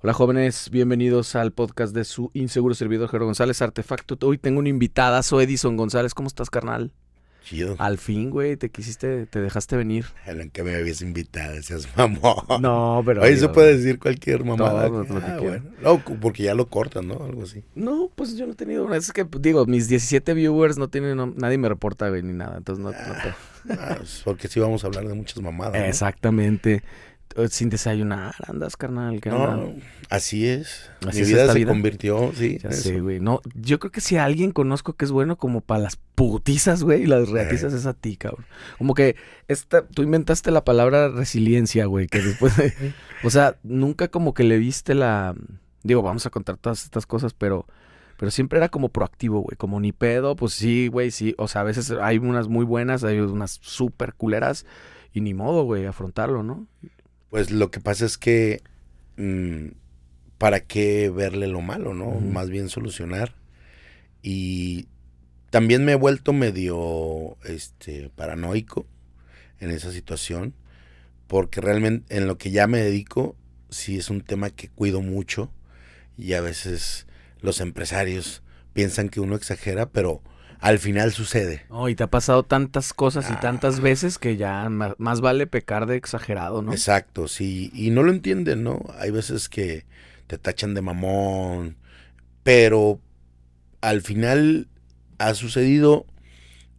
Hola jóvenes, bienvenidos al podcast de su inseguro servidor Jero González Artefacto. Hoy tengo una invitada, soy Edison González. ¿Cómo estás, carnal? Chido. Al fin, güey, te quisiste, te dejaste venir. En que me habías invitado, decías, mamá. No, pero. Ahí se puede decir cualquier mamada. Ah, porque ya lo cortan, ¿no? Algo así. No, pues yo no he tenido. Es que, pues, digo, mis 17 viewers no tienen. nadie me reporta, güey, ni nada. Entonces no. Ah, ah, pues, porque sí vamos a hablar de muchas mamadas. Exactamente. Eh, sin desayunar andas, carnal. no, así es. Mi vida se convirtió, sí. güey. No, yo creo que si alguien conozco que es bueno como para las putizas, güey, y las eh. reatizas es a ti, cabrón. Como que esta, tú inventaste la palabra resiliencia, güey, que después... o sea, nunca como que le viste la... Digo, vamos a contar todas estas cosas, pero... Pero siempre era como proactivo, güey. Como ni pedo, pues sí, güey, sí. O sea, a veces hay unas muy buenas, hay unas súper culeras. Y ni modo, güey, afrontarlo, ¿no? Pues lo que pasa es que, mm, ¿para qué verle lo malo, no? Más bien solucionar. Y también me he vuelto medio este, paranoico en esa situación, porque realmente en lo que ya me dedico, sí es un tema que cuido mucho y a veces los empresarios piensan que uno exagera, pero al final sucede. Oh, y te ha pasado tantas cosas y ah. tantas veces que ya más, vale pecar de exagerado, ¿no? Exacto, sí. Y no lo entienden, ¿no? Hay veces que te tachan de mamón, pero al final ha sucedido,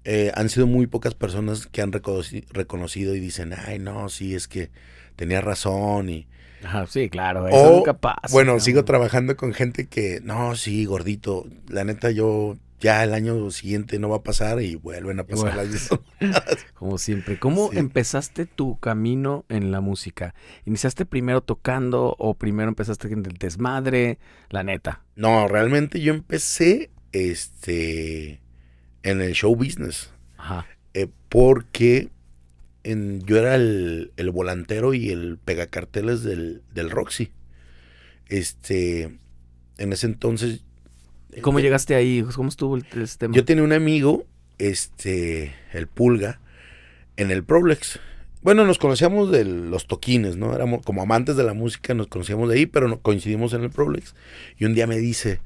eh, han sido muy pocas personas que han reconocido y dicen, ay, no, sí, es que tenía razón y... sí, claro, eso nunca pasa. Bueno, sigo trabajando con gente que, no, sí, gordito, la neta yo ya el año siguiente no va a pasar y vuelven a pasar las Como siempre. ¿Cómo empezaste tu camino en la música? ¿Iniciaste primero tocando o primero empezaste en el desmadre? La neta. No, realmente yo empecé este, en el show business. Eh, porque yo era el, volantero y el pegacarteles del, del Roxy. Este, en ese entonces eh, ¿Cómo llegaste ahí? Pues, ¿Cómo estuvo el, tema? Yo tenía un amigo, este, el Pulga, en el Prolex. Bueno, nos conocíamos de los toquines, ¿no? Éramos como amantes de la música, nos conocíamos de ahí, pero coincidimos en el Prolex. Y un día me dice,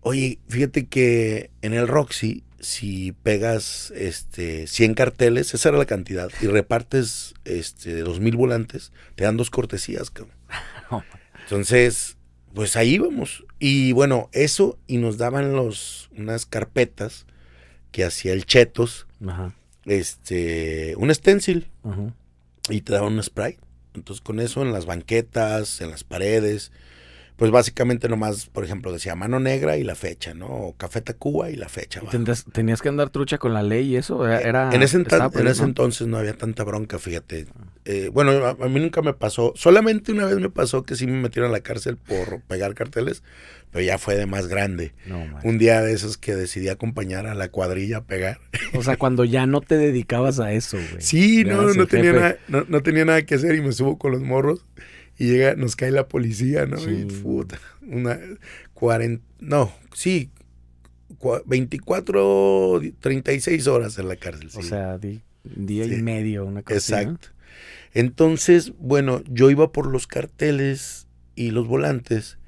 oye, fíjate que en el Roxy, si pegas este, 100 carteles, esa era la cantidad, y repartes este, 2.000 volantes, te dan dos cortesías, cabrón. Entonces, pues ahí íbamos. Y bueno, eso, y nos daban los, unas carpetas que hacía el Chetos, este, un stencil, y te daban un spray. Entonces con eso en las banquetas, en las paredes, pues básicamente nomás, por ejemplo, decía mano negra y la fecha, ¿no? O Café Tacuba y la fecha. ¿Tenías que andar trucha con la ley y eso? Era, eh, en ese, entonces no había tanta bronca, fíjate. Ah. Eh, bueno, a, mí nunca me pasó. Solamente una vez me pasó que sí me metieron a la cárcel por pegar carteles, pero ya fue de más grande. Un día de esos que decidí acompañar a la cuadrilla a pegar. O sea, cuando ya no te dedicabas a eso, güey. Sí, no, no tenía, nada, no tenía nada que hacer y me subo con los morros. Y llega, nos cae la policía, ¿no? una 40, no, sí, 24, 36 horas en la cárcel. O sea, día y medio, una cosa. Exacto. Entonces, bueno, yo iba por los carteles y los volantes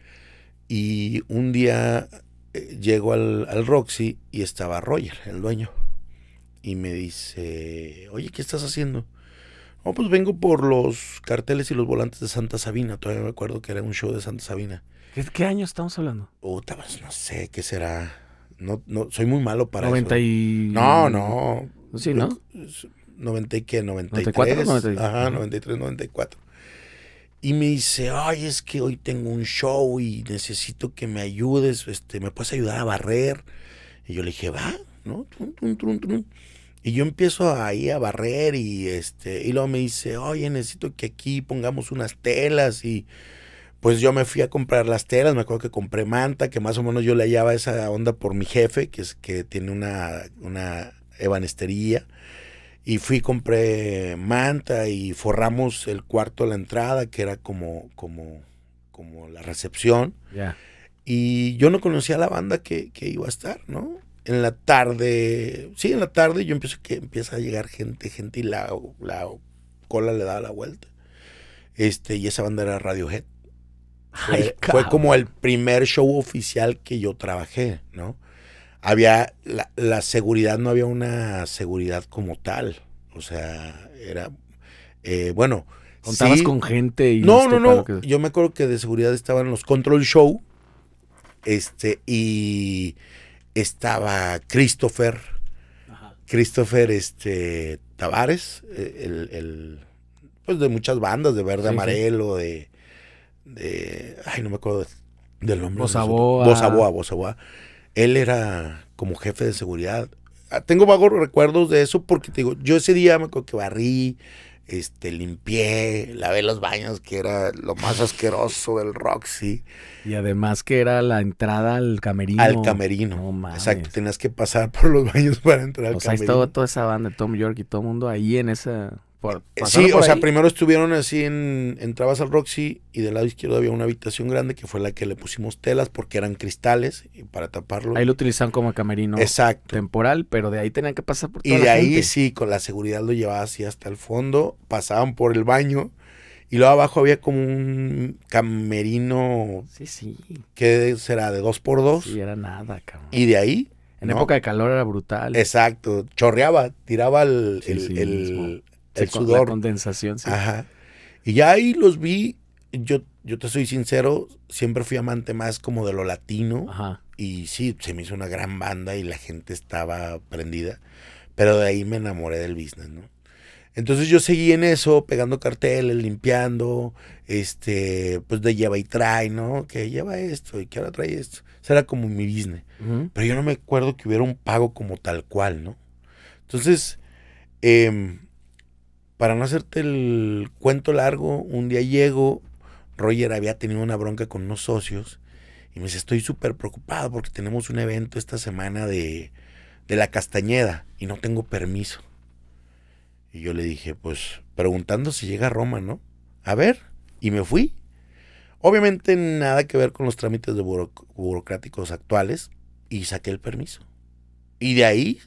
y un día eh, llego al, al, Roxy y estaba Roger, el dueño, y me dice, oye, ¿qué estás haciendo? Oh, pues vengo por los carteles y los volantes de Santa Sabina. Todavía me acuerdo que era un show de Santa Sabina. ¿De qué año estamos hablando? Puta, oh, no sé, ¿qué será? No, no, soy muy malo para 90 y... No, no. Sí, ¿no? 90 y qué, 93. 94, 93. Ajá, 93, 94. Y me dice, ay, es que hoy tengo un show y necesito que me ayudes, este, ¿me puedes ayudar a barrer? Y yo le dije, va, ¿no? Trun, trun, trun, y yo empiezo ahí a barrer y este, y luego me dice, oye, necesito que aquí pongamos unas telas y pues yo me fui a comprar las telas, me acuerdo que compré manta, que más o menos yo le hallaba esa onda por mi jefe, que es que tiene una, una Y fui, compré manta y forramos el cuarto a la entrada, que era como, como, como la recepción. Y yo no conocía a la banda que, que iba a estar, ¿no? en la tarde, sí, en la tarde yo empiezo que empieza a llegar gente, gente y la, la cola le daba la vuelta. Este, y esa banda era Radiohead. Fue, como el primer show oficial que yo trabajé, ¿no? Había la, seguridad, no había una seguridad como tal. O sea, era eh, bueno. Contabas con gente y. No, no, no. Yo me acuerdo que de seguridad estaban los control show. Este, y estaba Christopher, Christopher este, Tavares, eh, el, pues de muchas bandas, de Verde Amarelo, De, de, ay, no me acuerdo del nombre. Bozaboa. Bosaboa, Bozaboa, Él era como jefe de seguridad. Ah, tengo vagos recuerdos de eso porque te digo, yo ese día me acuerdo que barrí, este, limpié, lavé los baños, que era lo más asqueroso del Roxy. Y además que era la entrada al camerino. Al camerino. No Exacto, tenías que pasar por los baños para entrar al camerino. estaba toda esa banda, Tom York y todo el mundo ahí en esa... Eh, sí, o sea, primero estuvieron así en, entrabas al Roxy y del lado izquierdo había una habitación grande que fue la que le pusimos telas porque eran cristales para taparlo. Ahí lo utilizaban como camerino. Temporal, pero de ahí tenían que pasar por toda Y de ahí sí, con la seguridad lo llevaba así hasta el fondo, pasaban por el baño. Y luego abajo había como un camerino. Sí, sí. será? ¿De dos por dos? Sí, era nada, cabrón. Y de ahí. En época de calor era brutal. Exacto. Chorreaba, tiraba el el sudor. La condensación, sí. Ajá. Y ya ahí los vi, yo, yo te soy sincero, siempre fui amante más como de lo latino. Ajá. Y sí, se me hizo una gran banda y la gente estaba prendida. Pero de ahí me enamoré del business, ¿no? Entonces yo seguí en eso, pegando carteles, limpiando, este, pues de lleva y trae, ¿no? Que lleva esto y que ahora trae esto. Eso era como mi business. Pero yo no me acuerdo que hubiera un pago como tal cual, ¿no? Entonces, eh, para no hacerte el cuento largo, un día llego, Roger había tenido una bronca con unos socios y me dice, estoy súper preocupado porque tenemos un evento esta semana de, de la Castañeda y no tengo permiso. Y yo le dije, pues preguntando si llega a Roma, ¿no? A ver, y me fui. Obviamente nada que ver con los trámites de burocráticos actuales y saqué el permiso. Y de ahí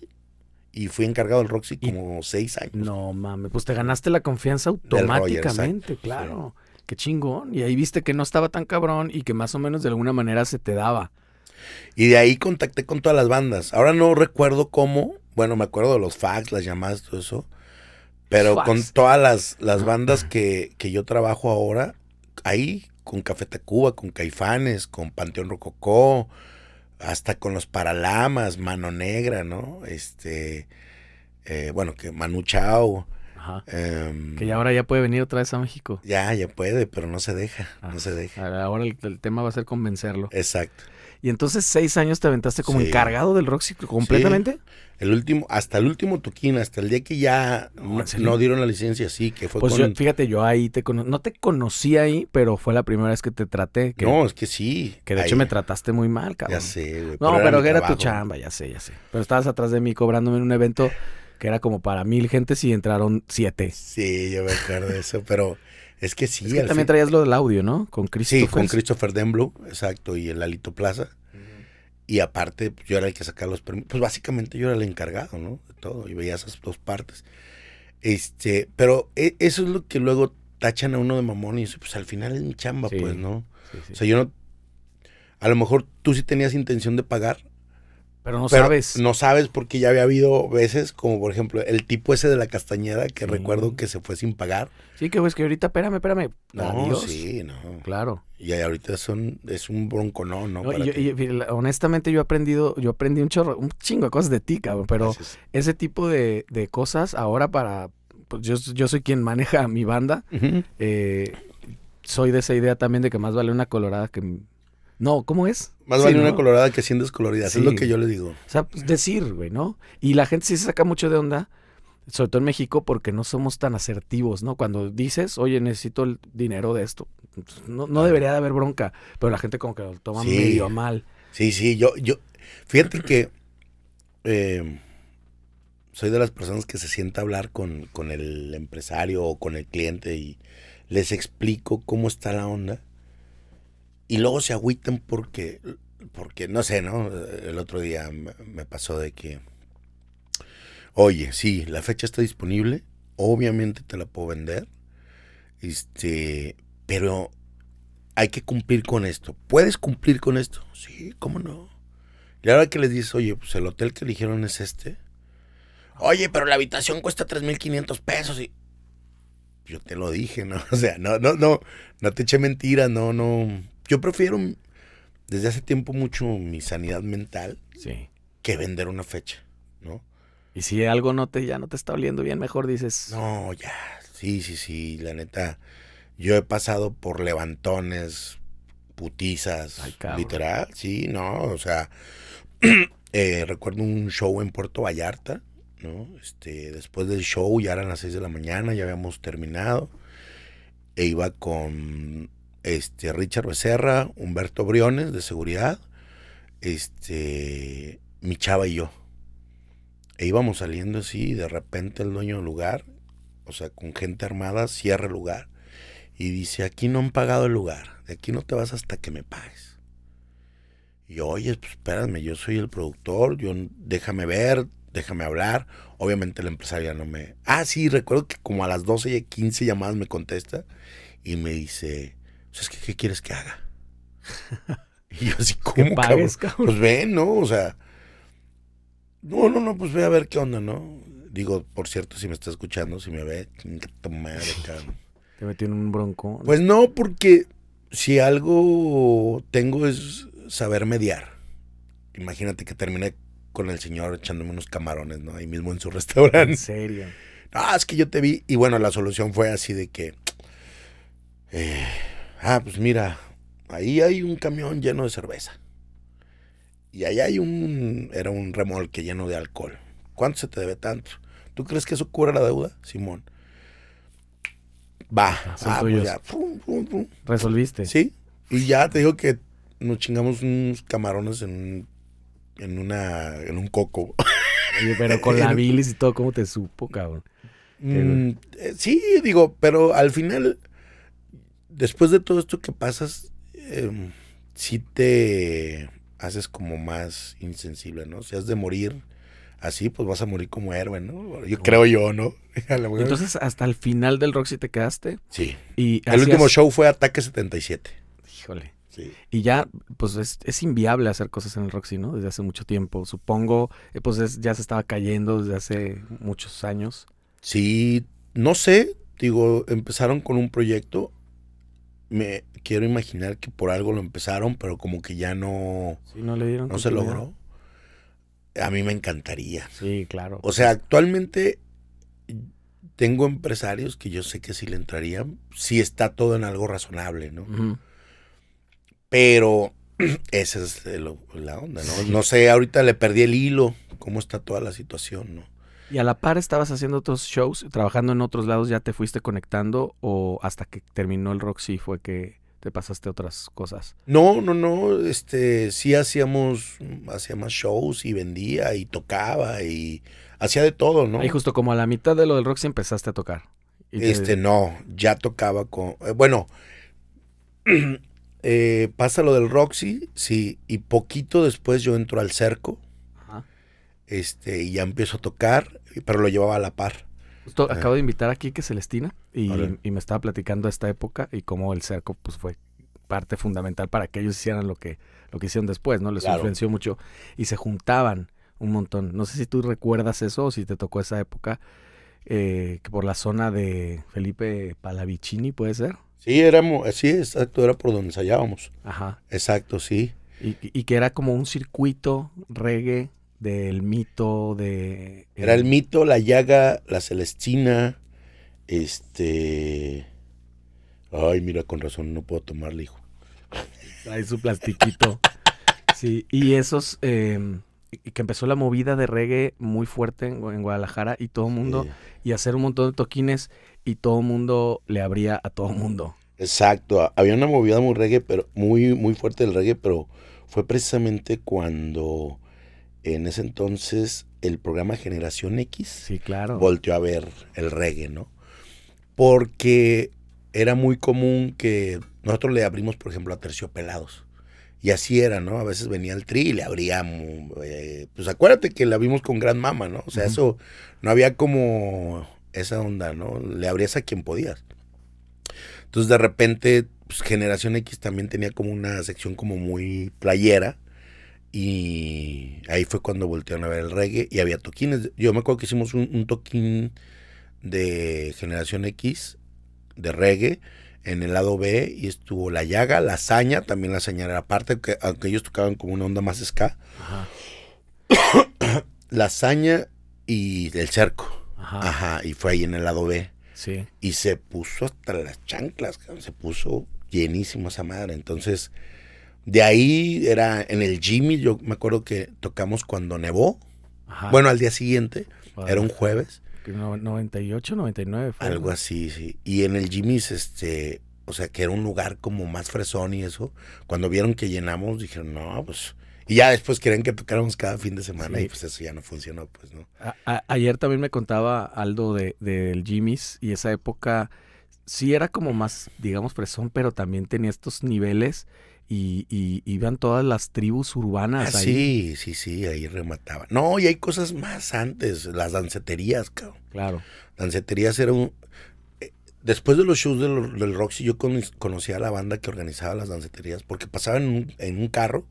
y fui encargado del Roxy como seis años. No mames, pues te ganaste la confianza automáticamente, claro. Qué chingón. Y ahí viste que no estaba tan cabrón y que más o menos de alguna manera se te daba. Y de ahí contacté con todas las bandas. Ahora no recuerdo cómo, bueno, me acuerdo de los fax, las llamadas, todo eso. Pero con todas las, las ah. bandas que, que, yo trabajo ahora, ahí, con Café Tacuba, con Caifanes, con Panteón Rococó, hasta con los paralamas, Mano Negra, ¿no? Este, eh, bueno, que Manu Chao. Em, que ahora ya puede venir otra vez a México. Ya, ya puede, pero no se deja, no ah, se deja. Ahora el tema va a ser convencerlo. Exacto. Y entonces seis años te aventaste como encargado del Roxy completamente. El último, hasta el último tuquín hasta el día que ya no, dieron la licencia, sí, que fue. Pues fíjate, yo ahí te no te conocí ahí, pero fue la primera vez que te traté. no, es que sí. Que de hecho me trataste muy mal, cabrón. Ya sé, güey. No, pero, que era, tu chamba, ya sé, ya sé. Pero estabas atrás de mí cobrándome en un evento que era como para mil gentes y entraron siete. Sí, yo me acuerdo de eso, pero es que sí. también traías lo del audio, ¿no? Con Christopher. Sí, con Christopher denblo exacto, y el Alito Plaza. Y aparte, pues, yo era el que sacaba los permisos. Pues básicamente yo era el encargado, ¿no? De todo. Y veía esas dos partes. Este, pero e, eso es lo que luego tachan a uno de mamón y eso, pues al final es mi chamba, pues, ¿no? O sea, yo no. A lo mejor tú sí tenías intención de pagar, pero no sabes. No sabes porque ya había habido veces, como por ejemplo, el tipo ese de la castañeda que recuerdo que se fue sin pagar. Sí, que pues que ahorita, espérame, espérame. No, sí, no. Claro. Y ahorita son, es un bronco, ¿no? no honestamente yo he aprendido, yo aprendí un chorro, un chingo de cosas de ti, cabrón, pero ese tipo de, cosas ahora para, pues yo, yo soy quien maneja mi banda, eh, soy de esa idea también de que más vale una colorada que no, ¿cómo es? Más vale una colorada que 100 descoloridas, es lo que yo le digo. O sea, pues decir, güey, ¿no? Y la gente sí se saca mucho de onda, sobre todo en México, porque no somos tan asertivos, ¿no? Cuando dices, oye, necesito el dinero de esto, pues, no, debería de haber bronca, pero la gente como que lo toma medio mal. Sí, sí, yo, yo, fíjate que eh, soy de las personas que se sienta a hablar con, con el empresario o con el cliente y les explico cómo está la onda y luego se agüitan porque, porque no sé, ¿no? El otro día me pasó de que, oye, sí, la fecha está disponible, obviamente te la puedo vender, este, pero hay que cumplir con esto. ¿Puedes cumplir con esto? Sí, ¿cómo no? Y ahora que les dices, oye, pues el hotel que eligieron es este. Oye, pero la habitación cuesta 3.500 pesos y yo te lo dije, ¿no? O sea, no, no, no, no te eché mentiras, no, no, yo prefiero desde hace tiempo mucho mi sanidad mental que vender una fecha, ¿no? Y si algo no te, ya no te está oliendo bien, mejor dices. No, ya, sí, sí, sí, la neta. Yo he pasado por levantones, putizas, literal, sí, no, o sea, eh, recuerdo un show en Puerto Vallarta, ¿no? Este, después del show ya eran las 6 de la mañana, ya habíamos terminado, e iba con este, Richard Becerra, Humberto Briones de seguridad, este, mi chava y yo. E íbamos saliendo así y de repente el dueño del lugar, o sea, con gente armada, cierra el lugar y dice, aquí no han pagado el lugar, de aquí no te vas hasta que me pagues. Y oye, pues espérame, yo soy el productor, yo déjame ver, déjame hablar. Obviamente el empresario ya no me... Ah, sí, recuerdo que como a las 12 y 15 llamadas me contesta y me dice, es que, ¿qué quieres que haga? Y yo así, ¿cómo, Pues ven, ¿no? O sea, no, no, no, pues ve a ver qué onda, ¿no? Digo, por cierto, si me está escuchando, si me ve, madre, cabrón. Te metió en un bronco. Pues no, porque si algo tengo es saber mediar. Imagínate que terminé con el señor echándome unos camarones, ¿no? Ahí mismo en su restaurante. En serio. Ah, es que yo te vi. Y bueno, la solución fue así de que. Eh, Ah, pues mira, ahí hay un camión lleno de cerveza. Y ahí hay un, era un remolque lleno de alcohol. ¿Cuánto se te debe tanto? ¿Tú crees que eso cura la deuda, Simón? Va, ah, Resolviste. Sí, y ya te digo que nos chingamos unos camarones en un, en una, en un coco. pero con la bilis y todo, ¿cómo te supo, cabrón? Mm, eh, sí, digo, pero al final después de todo esto que pasas, eh, sí te haces como más insensible, ¿no? Si has de morir así, pues vas a morir como héroe, ¿no? Yo creo yo, ¿no? Entonces, hasta el final del Roxy te quedaste. Sí. Y el último show fue Ataque 77. Híjole. Sí. Y ya, pues es, es, inviable hacer cosas en el Roxy, ¿no? Desde hace mucho tiempo. Supongo, eh, pues ya se estaba cayendo desde hace muchos años. Sí, no sé. Digo, empezaron con un proyecto me quiero imaginar que por algo lo empezaron, pero como que ya no, no, se logró. A mí me encantaría. Sí, claro. O sea, actualmente tengo empresarios que yo sé que sí le entrarían, si está todo en algo razonable, ¿no? Pero esa es la onda, ¿no? No sé, ahorita le perdí el hilo, cómo está toda la situación, ¿no? ¿Y a la par estabas haciendo otros shows, trabajando en otros lados, ya te fuiste conectando o hasta que terminó el Roxy fue que te pasaste otras cosas? No, no, no, este, sí hacíamos, más shows y vendía y tocaba y hacía de todo, ¿no? Y justo como a la mitad de lo del Roxy empezaste a tocar. este, no, ya tocaba con, eh, bueno... Eh, pasa lo del Roxy, sí, y poquito después yo entro al cerco, este, y ya empiezo a tocar, pero lo llevaba a la par. Eh. acabo de invitar aquí que Celestina y, me estaba platicando esta época y cómo el cerco pues fue parte fundamental para que ellos hicieran lo que, lo que hicieron después, ¿no? Les influenció mucho y se juntaban un montón. No sé si tú recuerdas eso o si te tocó esa época, eh, que por la zona de Felipe Palavicini, ¿puede ser? Sí, éramos, sí, exacto, era por donde ensayábamos. Ajá. Exacto, sí. Y, y que era como un circuito reggae del mito de... Eh, Era el mito, la llaga, la celestina, este... Ay, mira, con razón no puedo tomarle, hijo. Trae su plastiquito. Sí, y esos... Em, que empezó la movida de reggae muy fuerte en, Guadalajara y todo el mundo... Y hacer un montón de toquines y todo el mundo le abría a todo el mundo. Exacto, había una movida muy reggae, pero muy, muy fuerte del reggae, pero fue precisamente cuando en ese entonces el programa Generación X sí, claro. volteó a ver el reggae, ¿no? Porque era muy común que nosotros le abrimos, por ejemplo, a Terciopelados. Y así era, ¿no? A veces venía el tri y le abríamos. Eh, pues acuérdate que la vimos con Gran Mama, ¿no? O sea, eso no había como esa onda, ¿no? Le abrías a quien podías. Entonces, de repente, pues, Generación X también tenía como una sección como muy playera y ahí fue cuando voltearon a ver el reggae y había toquines. Yo me acuerdo que hicimos un, toquín de Generación X, de reggae, en el lado B, y estuvo La Llaga, La Saña, también La Saña era parte, que, aunque ellos tocaban como una onda más ska. Ajá. la Saña y El Cerco. Ajá. Y fue ahí en el lado B. Sí. Y se puso hasta las chanclas, se puso llenísimo esa madre. Entonces de ahí era en el Jimmy, yo me acuerdo que tocamos cuando nevó. Bueno, al día siguiente, era un jueves. 98, 99. Fue, Algo así, sí. Y en el Jimmy's, este, o sea, que era un lugar como más fresón y eso. Cuando vieron que llenamos, dijeron, no, pues... Y ya después quieren que tocáramos cada fin de semana y pues eso ya no funcionó, pues, ¿no? ayer también me contaba Aldo del de, Jimmy's y esa época sí era como más, digamos, fresón, pero también tenía estos niveles y, y iban todas las tribus urbanas ah, Sí, sí, sí, ahí remataban No, y hay cosas más antes, las danceterías, cabrón. Claro. Danceterías eran un... Eh, después de los shows del, Roxy, yo conocía a la banda que organizaba las danceterías, porque pasaban en un, en un carro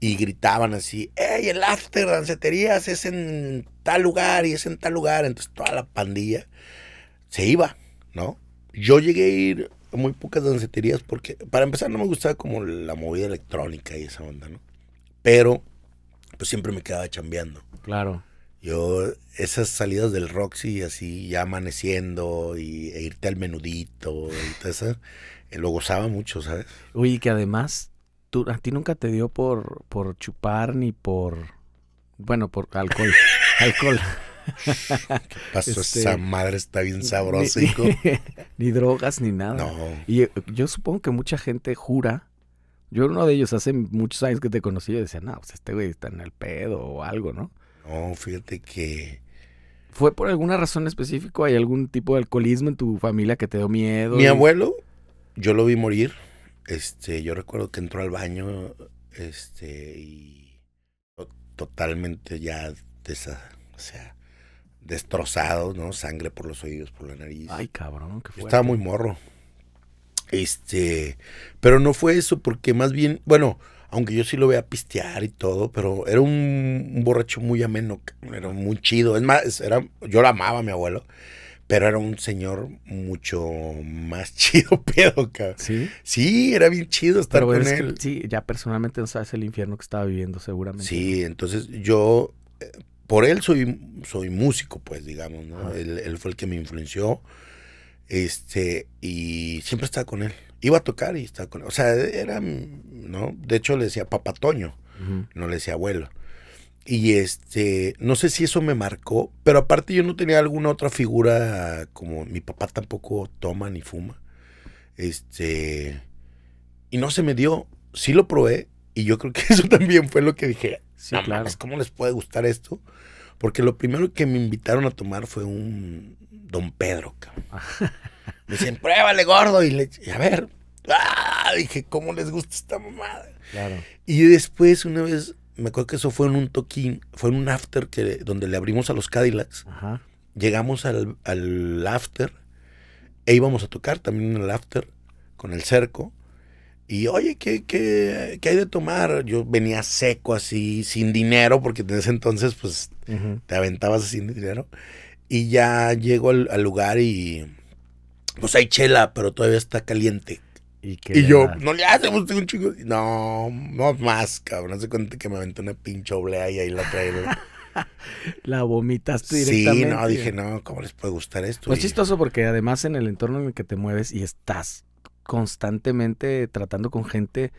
y gritaban así, ¡Ey, el after danceterías es en tal lugar y es en tal lugar! Entonces toda la pandilla se iba, ¿no? Yo llegué a ir muy pocas danceterías porque, para empezar, no me gustaba como la movida electrónica y esa onda, ¿no? Pero, pues siempre me quedaba chambeando. Claro. Yo, esas salidas del Roxy, así ya amaneciendo y, e irte al menudito y todo eso, eh, lo gozaba mucho, ¿sabes? uy que además, tú, a ti nunca te dio por, por chupar ni por. Bueno, por alcohol. alcohol. ¿Qué pasó? Esa este, madre está bien sabrosa, ni, Ni, drogas ni nada. No. Y eh, yo, supongo que mucha gente jura. Yo uno de ellos hace muchos años que te conocí y decía, no, pues este güey está en el pedo o algo, ¿no? No, fíjate que. ¿Fue por alguna razón específica? ¿Hay algún tipo de alcoholismo en tu familia que te dio miedo? Mi abuelo, yo lo vi morir. Este, yo recuerdo que entró al baño, este, y totalmente ya de o sea, destrozados, ¿no? Sangre por los oídos, por la nariz. Ay, cabrón, qué fuerte. estaba muy morro. Este, pero no fue eso, porque más bien, bueno, aunque yo sí lo vea pistear y todo, pero era un, borracho muy ameno, era muy chido. Es más, era, yo lo amaba a mi abuelo, pero era un señor mucho más chido pedo, cabrón. ¿Sí? Sí, era bien chido estar pero con él. sí, ya personalmente no sabes el infierno que estaba viviendo seguramente. Sí, entonces yo eh, por él soy, soy músico, pues, digamos, ¿no? Él, fue el que me influenció. Este, y siempre estaba con él. Iba a tocar y estaba con él. O sea, era, ¿no? De hecho, le decía papá Toño, no le decía abuelo. Y este, no sé si eso me marcó, pero aparte yo no tenía alguna otra figura como mi papá tampoco toma ni fuma. Este, y no se me dio, sí lo probé, y yo creo que eso también fue lo que dije, ¿Cómo les puede gustar esto? Porque lo primero que me invitaron a tomar fue un Don Pedro, cabrón. Me decían, pruébale, gordo. Y, le, a ver, ¡ah! dije, ¿cómo les gusta esta mamada? Y después, una vez, me acuerdo que eso fue en un toquín, fue en un after que, donde le abrimos a los Cadillacs. Llegamos al, al after e íbamos a tocar también en el after con el cerco. Y oye, ¿qué, qué, ¿qué hay de tomar? Yo venía seco así, sin dinero, porque en ese entonces pues te aventabas sin dinero. Y ya llego al, lugar y pues hay chela, pero todavía está caliente. Y, yo, no le hacemos un chingo. No, no más, cabrón. No se cuenta que me aventé una pinche oblea y ahí la traigo. la vomitaste directamente. Sí, no, dije, no, ¿cómo les puede gustar esto? Pues chistoso porque además en el entorno en el que te mueves y estás constantemente tratando con gente,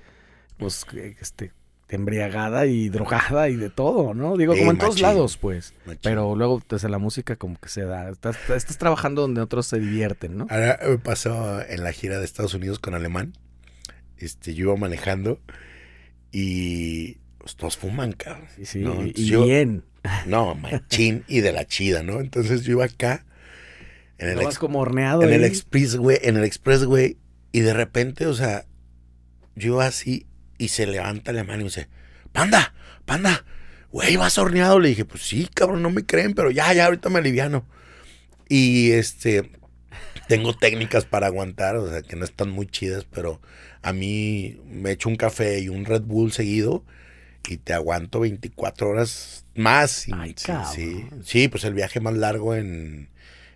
pues, este, embriagada y drogada y de todo, ¿no? Digo, como en todos lados, pues. Pero luego, desde pues, la música, como que se da. Estás, trabajando donde otros se divierten, ¿no? Ahora me eh, pasó en la gira de Estados Unidos con Alemán. Este, yo iba manejando y pues, todos fuman, cabrón. Sí, sí, ¿no? y bien. No, machín y de la chida, ¿no? Entonces yo iba acá. En el como En el Expressway, en el y de repente, o sea, yo así y se levanta la mano y me dice, panda, panda, güey, vas horneado. Le dije, pues sí, cabrón, no me creen, pero ya, ya, ahorita me aliviano. Y este, tengo técnicas para aguantar, o sea, que no están muy chidas, pero a mí me echo un café y un Red Bull seguido y te aguanto 24 horas más. Ay, sí, sí, pues el viaje más largo en,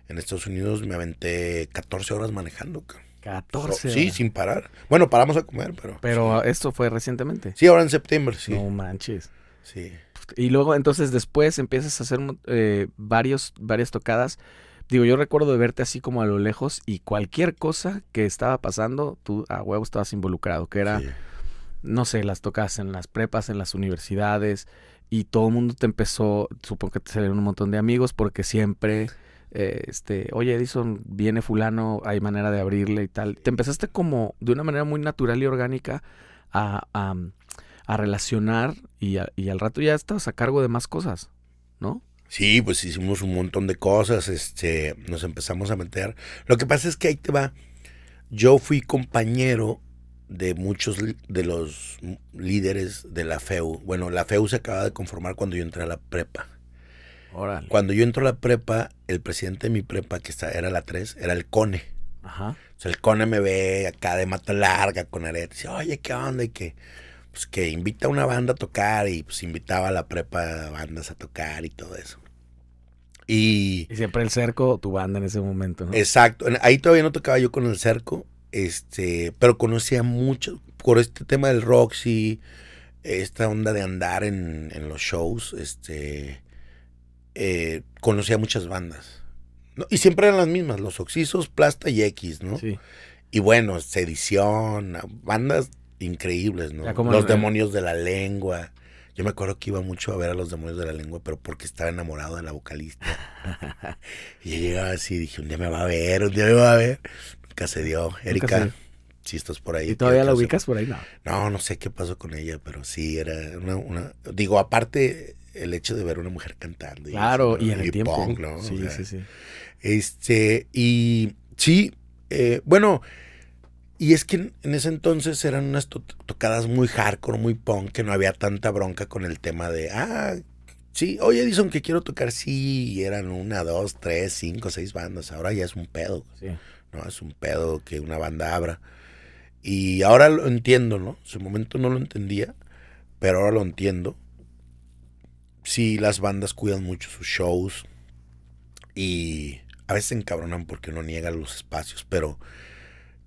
en Estados Unidos me aventé 14 horas manejando, cabrón. 14. sí, sin parar. Bueno, paramos a comer, pero. Pero esto fue recientemente. Sí, ahora en septiembre, sí. No manches. Sí. Y luego, entonces, después empiezas a hacer eh, varios, varias tocadas. Digo, yo recuerdo de verte así como a lo lejos y cualquier cosa que estaba pasando, tú a huevo estabas involucrado, que era, no sé, las tocadas en las prepas, en las universidades, y todo el mundo te empezó, supongo que te salieron un montón de amigos porque siempre eh, este, oye Edison, viene fulano, hay manera de abrirle y tal. Te empezaste como de una manera muy natural y orgánica a, a, a relacionar y, al rato ya estabas a cargo de más cosas, ¿no? Sí, pues hicimos un montón de cosas, este, nos empezamos a meter. Lo que pasa es que ahí te va. Yo fui compañero de muchos de los líderes de la FEU. Bueno, la FEU se acaba de conformar cuando yo entré a la prepa. Cuando yo entro a la prepa, el presidente de mi prepa, que era la 3, era el Cone. Ajá. O sea, el Cone me ve acá de mata larga con arete. Dice, oye, ¿qué onda? Y que, pues, que invita a una banda a tocar. Y pues invitaba a la prepa a bandas a tocar y todo eso. Y, siempre el cerco, tu banda en ese momento, ¿no? Exacto. Ahí todavía no tocaba yo con el cerco. Este, pero conocía mucho por este tema del Roxy, esta onda de andar en, en los shows, este, eh, conocía muchas bandas. Y siempre eran las mismas, los Oxisos, Plasta y X, ¿no? Sí. Y bueno, Sedición, bandas increíbles, ¿no? Los Demonios de la Lengua. Yo me acuerdo que iba mucho a ver a los demonios de la lengua, pero porque estaba enamorado de la vocalista. y yo llegaba así y dije, un día me va a ver, un día me va a ver. Nunca se dio. Erika, si estás por ahí. ¿Y todavía la ubicas por ahí? No. no, sé qué pasó con ella, pero sí, era una... Digo, aparte, el hecho de ver a una mujer cantando. Y claro, y en el Punk, Sí, sí, sí. Este, y sí, eh, bueno, y es que en, ese entonces eran unas tocadas muy hardcore, muy punk, que no había tanta bronca con el tema de, ah, sí, oye Edison, que quiero tocar, sí, eran una, dos, tres, cinco, seis bandas, ahora ya es un pedo. No, es un pedo que una banda abra. Y ahora lo entiendo, ¿no? En su momento no lo entendía, pero ahora lo entiendo sí, las bandas cuidan mucho sus shows y a veces encabronan porque uno niega los espacios, pero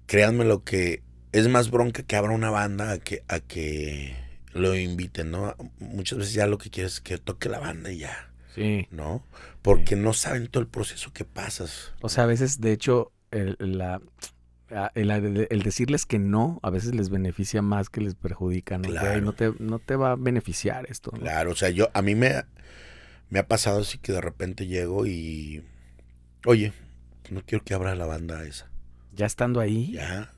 créanme lo que es más bronca que abra una banda a que, a que lo inviten, ¿no? Muchas veces ya lo que quieres es que toque la banda y ya. Sí. ¿No? Porque no saben todo el proceso que pasas. O sea, a veces, de hecho, el, la, Ah, el, decirles que no a veces les beneficia más que les perjudica, ¿no? te, va a beneficiar esto. Claro, o sea, yo a mí me, me ha pasado así que de repente llego y, oye, no quiero que abra la banda esa. ¿Ya estando ahí? Ya.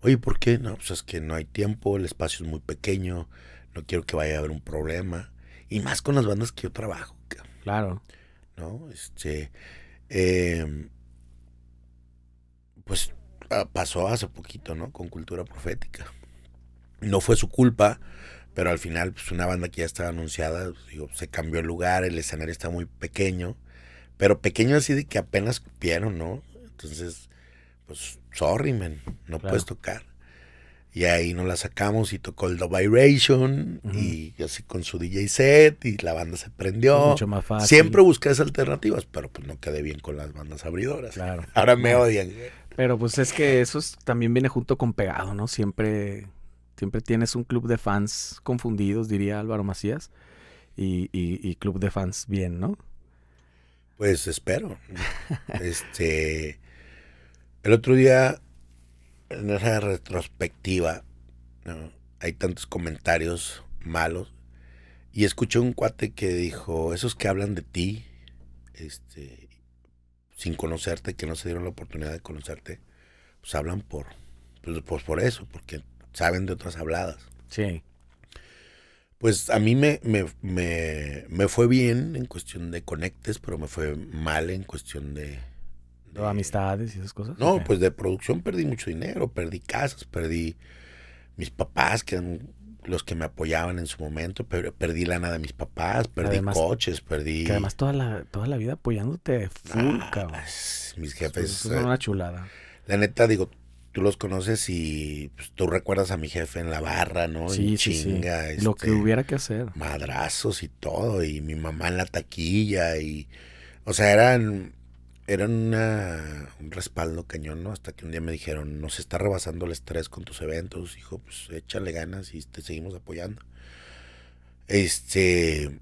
Oye, ¿por qué? No, pues es que no hay tiempo, el espacio es muy pequeño, no quiero que vaya a haber un problema. Y más con las bandas que yo trabajo. Claro. ¿No? Este... Em, pues Ah, pasó hace poquito, ¿no? Con Cultura Profética. No fue su culpa, pero al final, pues una banda que ya estaba anunciada, se cambió el lugar, el escenario está muy pequeño, pero pequeño así de que apenas cupieron, ¿no? Entonces, pues, sorry, man, no puedes tocar. Y ahí no la sacamos y tocó el Dove Vibration y así con su DJ set y la banda se prendió. Mucho más fácil. Siempre busqué esas alternativas, pero pues no quedé bien con las bandas abridoras. Ahora me odian. Pero pues es que eso también viene junto con pegado, ¿no? Siempre, siempre tienes un club de fans confundidos, diría Álvaro Macías, y, y, club de fans bien, ¿no? Pues espero. este, el otro día, en esa retrospectiva, hay tantos comentarios malos. Y escuché un cuate que dijo, esos que hablan de ti, este, sin conocerte, que no se dieron la oportunidad de conocerte, pues hablan por, pues, pues por eso, porque saben de otras habladas. Sí. Pues a mí me, me, fue bien en cuestión de conectes, pero me fue mal en cuestión de... amistades y esas cosas? No, pues de producción perdí mucho dinero, perdí casas, perdí mis papás que eran los que me apoyaban en su momento, pero perdí lana de mis papás, perdí coches, perdí... Que además toda la, toda la vida apoyándote full, ah, cabrón. Mis jefes... Eh, una chulada. La neta, digo, tú los conoces y pues, tú recuerdas a mi jefe en la barra, ¿no? Sí, chinga, Lo que este, hubiera que hacer. Madrazos y todo, y mi mamá en la taquilla, y... O sea, eran era una, un respaldo cañón, ¿no? Hasta que un día me dijeron, nos está rebasando el estrés con tus eventos, hijo, pues échale ganas y te seguimos apoyando. Este,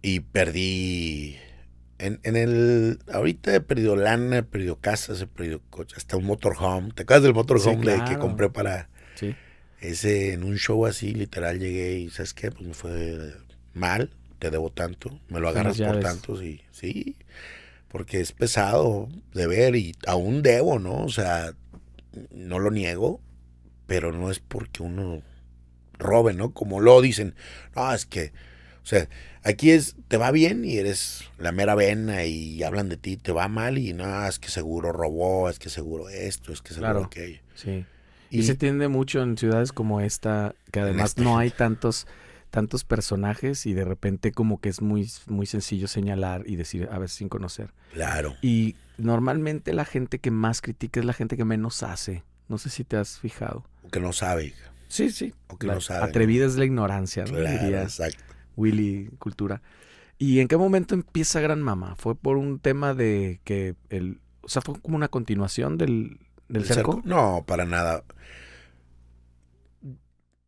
y perdí, en, en el, ahorita he perdido lana, he perdido casas, he perdido coches, hasta un motorhome, ¿te acuerdas del motorhome que compré para... Sí. Ese, en un show así, literal, llegué y, ¿sabes qué? Pues me fue mal, te debo tanto, me lo agarras por tantos y, sí porque es pesado de ver y aún debo, ¿no? O sea, no lo niego, pero no es porque uno robe, ¿no? Como lo dicen, no, es que, o sea, aquí es, te va bien y eres la mera vena y hablan de ti, te va mal y no, es que seguro robó, es que seguro esto, es que seguro claro, aquello. Sí. Y, se tiende mucho en ciudades como esta, que además no hay tantos tantos personajes y de repente como que es muy, muy sencillo señalar y decir, a ver, sin conocer. Claro. Y normalmente la gente que más critica es la gente que menos hace. No sé si te has fijado. que no sabe. Sí, sí. O que no sabe. Atrevida es la ignorancia, ¿no? Claro, Diría exacto. Willy Cultura. ¿Y en qué momento empieza Gran Mamá? ¿Fue por un tema de que el... O sea, fue como una continuación del, del cerco? No, para nada.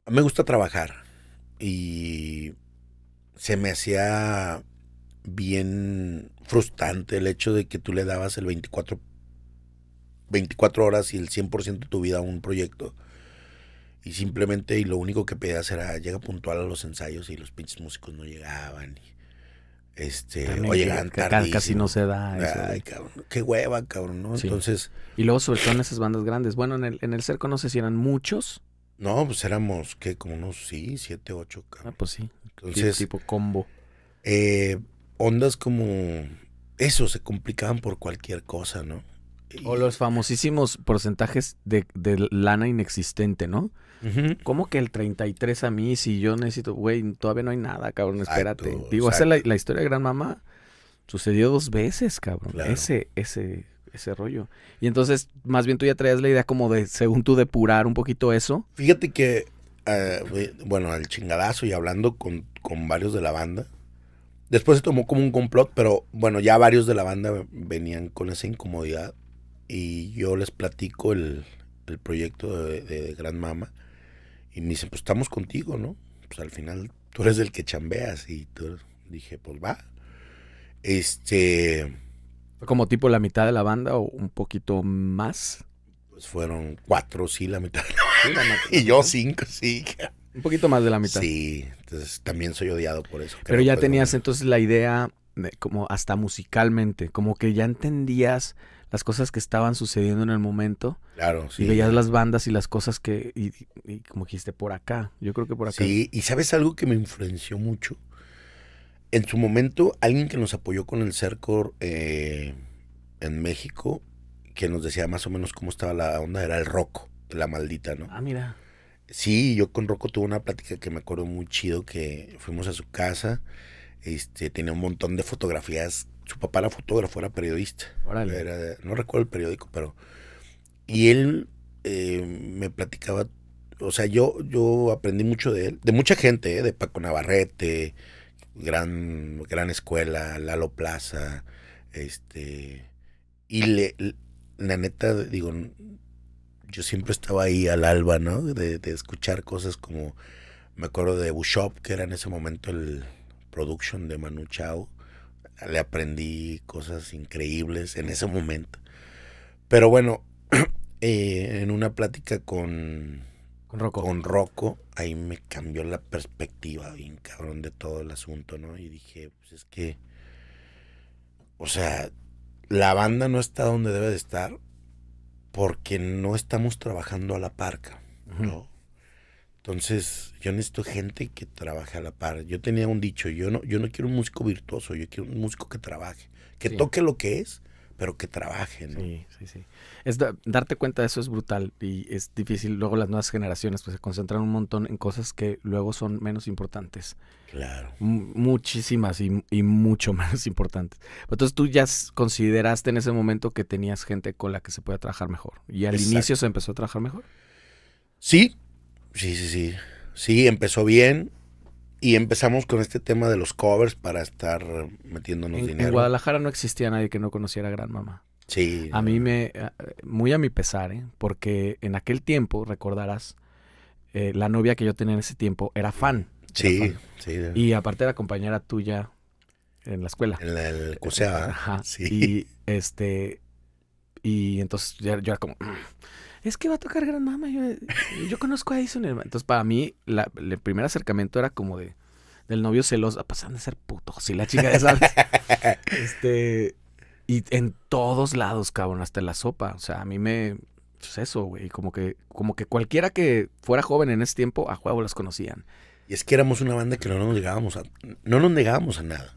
Me gusta trabajar y se me hacía bien frustrante el hecho de que tú le dabas el 24, 24 horas y el 100% de tu vida a un proyecto. Y simplemente, y lo único que pedías era, llega puntual a los ensayos y los pinches músicos no llegaban. este, o llegaban Casi no se da. Eso, Ay, cabrón, qué hueva, cabrón, ¿no? Entonces. Y luego, sobre todo en esas bandas grandes. Bueno, en el, en el cerco no sé si eran muchos, no, pues éramos, ¿qué? Como unos, sí, siete, ocho. Cabrón. Ah, pues sí. Entonces. Tipo combo. Eh, ondas como. Eso, se complicaban por cualquier cosa, ¿no? O los famosísimos porcentajes de, de lana inexistente, ¿no? ¿Cómo que el 33 a mí si yo necesito, güey, todavía no hay nada, cabrón, espérate. Digo, la, historia de Gran Mamá sucedió dos veces, cabrón. Ese, ese ese rollo. Y entonces, más bien tú ya traías la idea como de, según tú, depurar un poquito eso. Fíjate que, eh, bueno, al chingadazo y hablando con, varios de la banda. Después se tomó como un complot, pero bueno, ya varios de la banda venían con esa incomodidad. Y yo les platico el, proyecto de, de Gran Mama. Y me dicen, pues estamos contigo, ¿no? Pues al final tú eres el que chambeas. Y tú, dije, pues va. Este como tipo la mitad de la banda o un poquito más? Pues fueron cuatro, sí, la mitad. de la y yo cinco, sí. Un poquito más de la mitad. Sí, entonces también soy odiado por eso. Pero ya pues, tenías entonces la idea, de, como hasta musicalmente, como que ya entendías las cosas que estaban sucediendo en el momento. Claro, sí. Y veías las bandas y las cosas que, y como dijiste, por acá. Yo creo que por acá. Sí, y sabes algo que me influenció mucho en su momento, alguien que nos apoyó con el cerco eh, en México, que nos decía más o menos cómo estaba la onda, era el Rocco, la maldita, ¿no? Ah, mira. Sí, yo con Rocco tuve una plática que me acuerdo muy chido, que fuimos a su casa, este, tenía un montón de fotografías, su papá era fotógrafo, era periodista. Órale. no recuerdo el periódico, pero... Y él eh, me platicaba, o sea, yo, yo aprendí mucho de él, de mucha gente, ¿eh? de Paco Navarrete, gran, gran escuela, Lalo Plaza, este, y le, la neta, digo, yo siempre estaba ahí al alba, ¿no? De, escuchar cosas como, me acuerdo de Bushop, que era en ese momento el production de Manu Chao, le aprendí cosas increíbles en ese momento. Pero bueno, eh, en una plática con con Rocco. Con Rocco, ahí me cambió la perspectiva bien cabrón de todo el asunto, ¿no? Y dije, pues es que, o sea, la banda no está donde debe de estar porque no estamos trabajando a la parca, ¿no? Entonces, yo necesito gente que trabaje a la par. Yo tenía un dicho, yo no, yo no quiero un músico virtuoso, yo quiero un músico que trabaje, que toque lo que es pero que trabajen. Sí, sí, sí. Es darte cuenta de eso es brutal y es difícil. Luego las nuevas generaciones pues se concentran un montón en cosas que luego son menos importantes. Claro. muchísimas y, mucho menos importantes. Entonces tú ya consideraste en ese momento que tenías gente con la que se podía trabajar mejor. ¿Y al inicio se empezó a trabajar mejor? Sí, sí, sí, sí. Sí, empezó bien. Y empezamos con este tema de los covers para estar metiéndonos dinero. En Guadalajara no existía nadie que no conociera a Gran Mamá. Sí. A mí me, eh, muy a mi pesar, ¿eh? porque en aquel tiempo, recordarás, eh, la novia que yo tenía en ese tiempo era fan. Sí, sí. Y aparte era compañera tuya en la escuela. En el el Ajá. Sí. Y este, y entonces yo era como es que va a tocar Gran Mama. Yo, conozco a Edison. Entonces, para mí, el primer acercamiento era como de del novio celoso. Pasan pues, de ser puto si la chica de este. Y en todos lados, cabrón, hasta en la sopa. O sea, a mí me. ...es pues, eso, güey. Como que, como que cualquiera que fuera joven en ese tiempo, a juego las conocían. Y es que éramos una banda que no nos negábamos a, no nos negábamos a nada.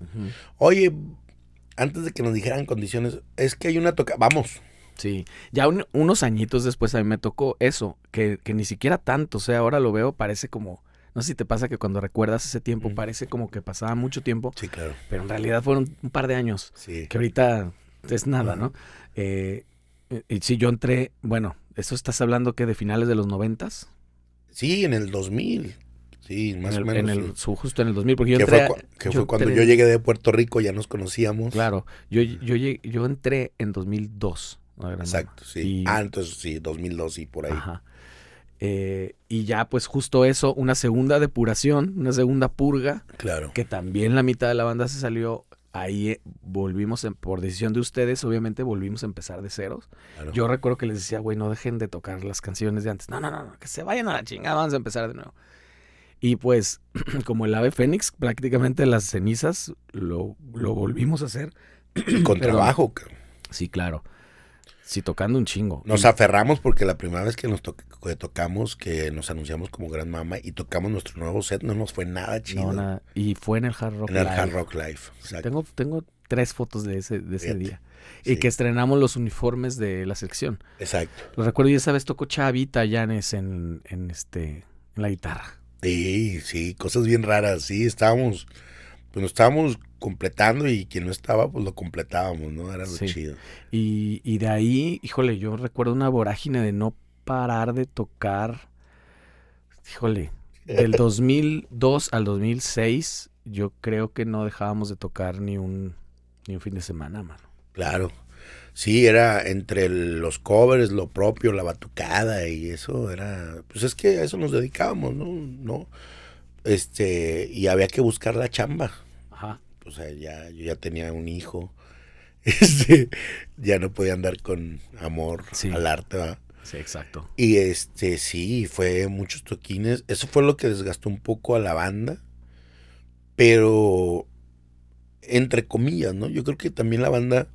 Oye, antes de que nos dijeran condiciones, es que hay una toca. Vamos. Sí, ya unos añitos después a mí me tocó eso, que, que, ni siquiera tanto, o sea, ahora lo veo, parece como, no sé si te pasa que cuando recuerdas ese tiempo parece como que pasaba mucho tiempo. Sí, claro. Pero en realidad fueron un par de años, sí. que ahorita es nada, ¿no? Eh, y sí, yo entré, bueno, ¿eso estás hablando que de finales de los noventas? Sí, en el 2000. Sí, más o menos. En el, justo en el 2000, porque yo entré. que fue cuando yo llegué de Puerto Rico, ya nos conocíamos. Claro, yo, yo, yo entré en 2002. Exacto, sí. antes ah, entonces sí, 2002 y por ahí. Ajá. Eh, y ya, pues justo eso, una segunda depuración, una segunda purga. Claro. Que también la mitad de la banda se salió. Ahí eh, volvimos, por decisión de ustedes, obviamente volvimos a empezar de ceros. Yo recuerdo que les decía, güey, no dejen de tocar las canciones de antes. No, no, no, que se vayan a la chingada, vamos a empezar de nuevo. Y pues, como el ave fénix, prácticamente las cenizas lo, lo volvimos a hacer. Con trabajo, Sí, claro. Sí, tocando un chingo. Nos aferramos porque la primera vez que nos tocamos, que nos anunciamos como Gran Mama y tocamos nuestro nuevo set, no nos fue nada chido. No, nada. Y fue en el Hard Rock life En el Hard Rock Live. Tengo, tengo tres fotos de ese, de ese día. Y que estrenamos los uniformes de la sección. Exacto. Lo recuerdo y esa vez tocó Chavita Llanes en, en, este, en la guitarra. Sí, sí, cosas bien raras. Sí, estábamos, pues nos estábamos completando y quien no estaba, pues lo completábamos, ¿no? Era lo chido. Y, de ahí, híjole, yo recuerdo una vorágine de no parar de tocar, híjole, del 2002 al 2006, yo creo que no dejábamos de tocar ni un, ni un fin de semana, mano. Claro. Sí, era entre los covers, lo propio, la batucada y eso era, pues es que a eso nos dedicábamos, ¿no? ¿No? Este, y había que buscar la chamba. Ajá o sea, ya, yo ya tenía un hijo, este, ya no podía andar con amor al arte, Sí, exacto. Y este, sí, fue muchos toquines. Eso fue lo que desgastó un poco a la banda. Pero, entre comillas, ¿no? Yo creo que también la banda,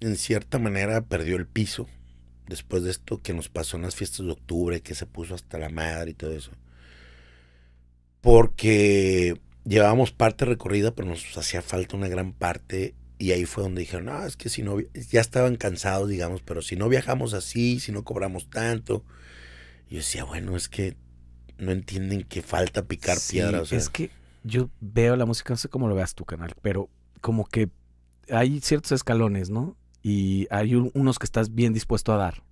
en cierta manera, perdió el piso. Después de esto que nos pasó en las fiestas de octubre, que se puso hasta la madre y todo eso. Porque llevábamos parte recorrida, pero nos hacía falta una gran parte. Y ahí fue donde dijeron, no, es que si no, ya estaban cansados, digamos, pero si no viajamos así, si no cobramos tanto. yo decía, bueno, es que no entienden que falta picar piedras Es que yo veo la música, no sé cómo lo veas tu canal, pero como que hay ciertos escalones, ¿no? Y hay unos que estás bien dispuesto a dar,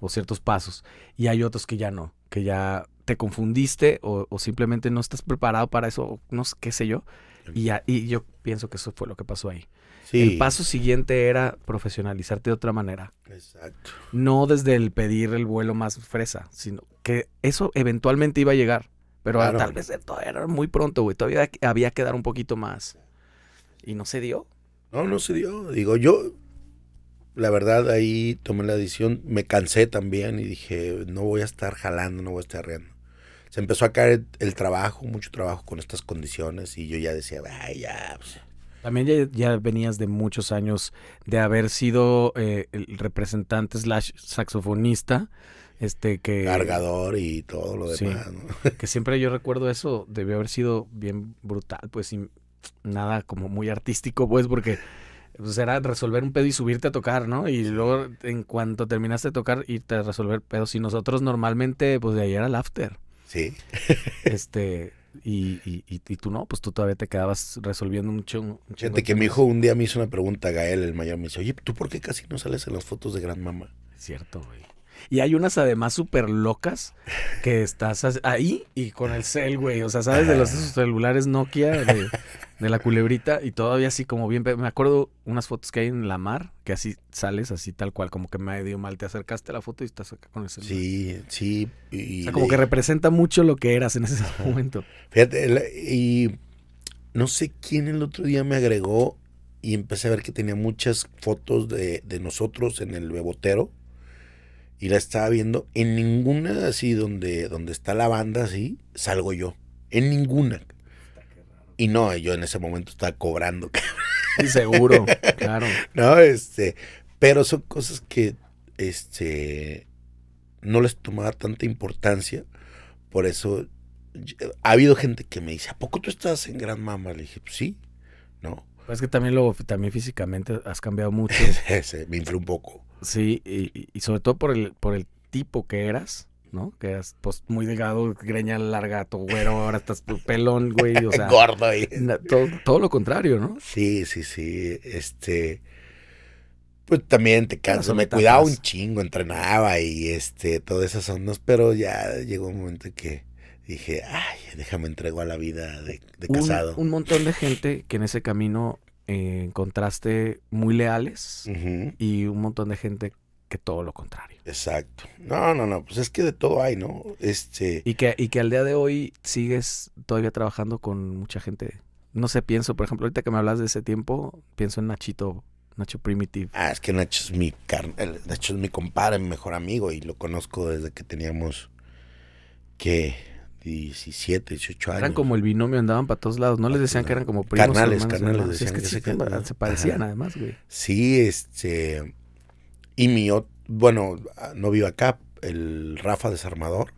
o ciertos pasos, y hay otros que ya no, que ya te confundiste o, simplemente no estás preparado para eso, no sé, qué sé yo. Y, yo pienso que eso fue lo que pasó ahí. El paso siguiente era profesionalizarte de otra manera. Exacto. No desde el pedir el vuelo más fresa, sino que eso eventualmente iba a llegar. Pero tal vez todavía era muy pronto, güey. Todavía había que dar un poquito más. ¿Y no se dio? No, no se dio. Digo, yo, la verdad, ahí tomé la decisión. Me cansé también y dije, no voy a estar jalando, no voy a estar reando se empezó a caer el trabajo, mucho trabajo con estas condiciones y yo ya decía, ay, ya. Pues". También ya, venías de muchos años de haber sido eh, el representante slash saxofonista. Este que... Cargador y todo lo demás. ¿no? Que siempre yo recuerdo eso, debió haber sido bien brutal, pues sin nada como muy artístico, pues porque pues era resolver un pedo y subirte a tocar, ¿no? Y luego, en cuanto terminaste de tocar, irte a resolver pedos. Y nosotros normalmente, pues de ahí era el after. Sí. Este, y, y, tú no, pues tú todavía te quedabas resolviendo un chingo. que mi hijo un día me hizo una pregunta, Gael, el mayor, me dice, oye, ¿tú por qué casi no sales en las fotos de gran mamá? cierto, güey. Y hay unas además súper locas que estás ahí y con el cel, güey. O sea, ¿sabes? De los celulares Nokia, de, la culebrita y todavía así como bien. Me acuerdo unas fotos que hay en la mar, que así sales así tal cual, como que me ha dio mal. Te acercaste a la foto y estás acá con el celular. Sí, sí. Y, como que representa mucho lo que eras en ese momento. Fíjate, y no sé quién el otro día me agregó y empecé a ver que tenía muchas fotos de, de nosotros en el bebotero y la estaba viendo, en ninguna así donde, donde está la banda así, salgo yo. En ninguna. Y no, yo en ese momento estaba cobrando. y seguro, claro. No, este, pero son cosas que, este, no les tomaba tanta importancia. Por eso, ha habido gente que me dice, ¿a poco tú estás en Gran Mama? Le dije, pues sí, ¿no? Pues es que también, luego también físicamente has cambiado mucho. me infló un poco. Sí, y, sobre todo por el, por el tipo que eras, ¿no? Que eras pues muy delgado, greña larga, tu güero, ahora estás pelón, güey, o sea. Gordo. Y... Todo, lo contrario, ¿no? Sí, sí, sí, este... Pues también te canso, me cuidaba un chingo, entrenaba y este, todas esas ondas, pero ya llegó un momento que dije, ay, déjame entrego a la vida de, casado. un montón de gente que en ese camino eh, en contraste muy leales y un montón de gente que todo lo contrario. Exacto. No, no, no, pues es que de todo hay, ¿no? Este... Y, que, y que al día de hoy sigues todavía trabajando con mucha gente. No sé, pienso, por ejemplo, ahorita que me hablas de ese tiempo, pienso en Nachito Nacho Primitive. Ah, es que Nacho es mi carnal, Nacho es mi compadre, mi mejor amigo y lo conozco desde que teníamos que 17, 18 años. Eran como el binomio, andaban para todos lados, ¿no? Les decían que eran como primos. Carnales, hermanos, carnales. se, parecían además, güey. Sí, este... Y mi bueno, ah, no vivo acá, el Rafa Desarmador.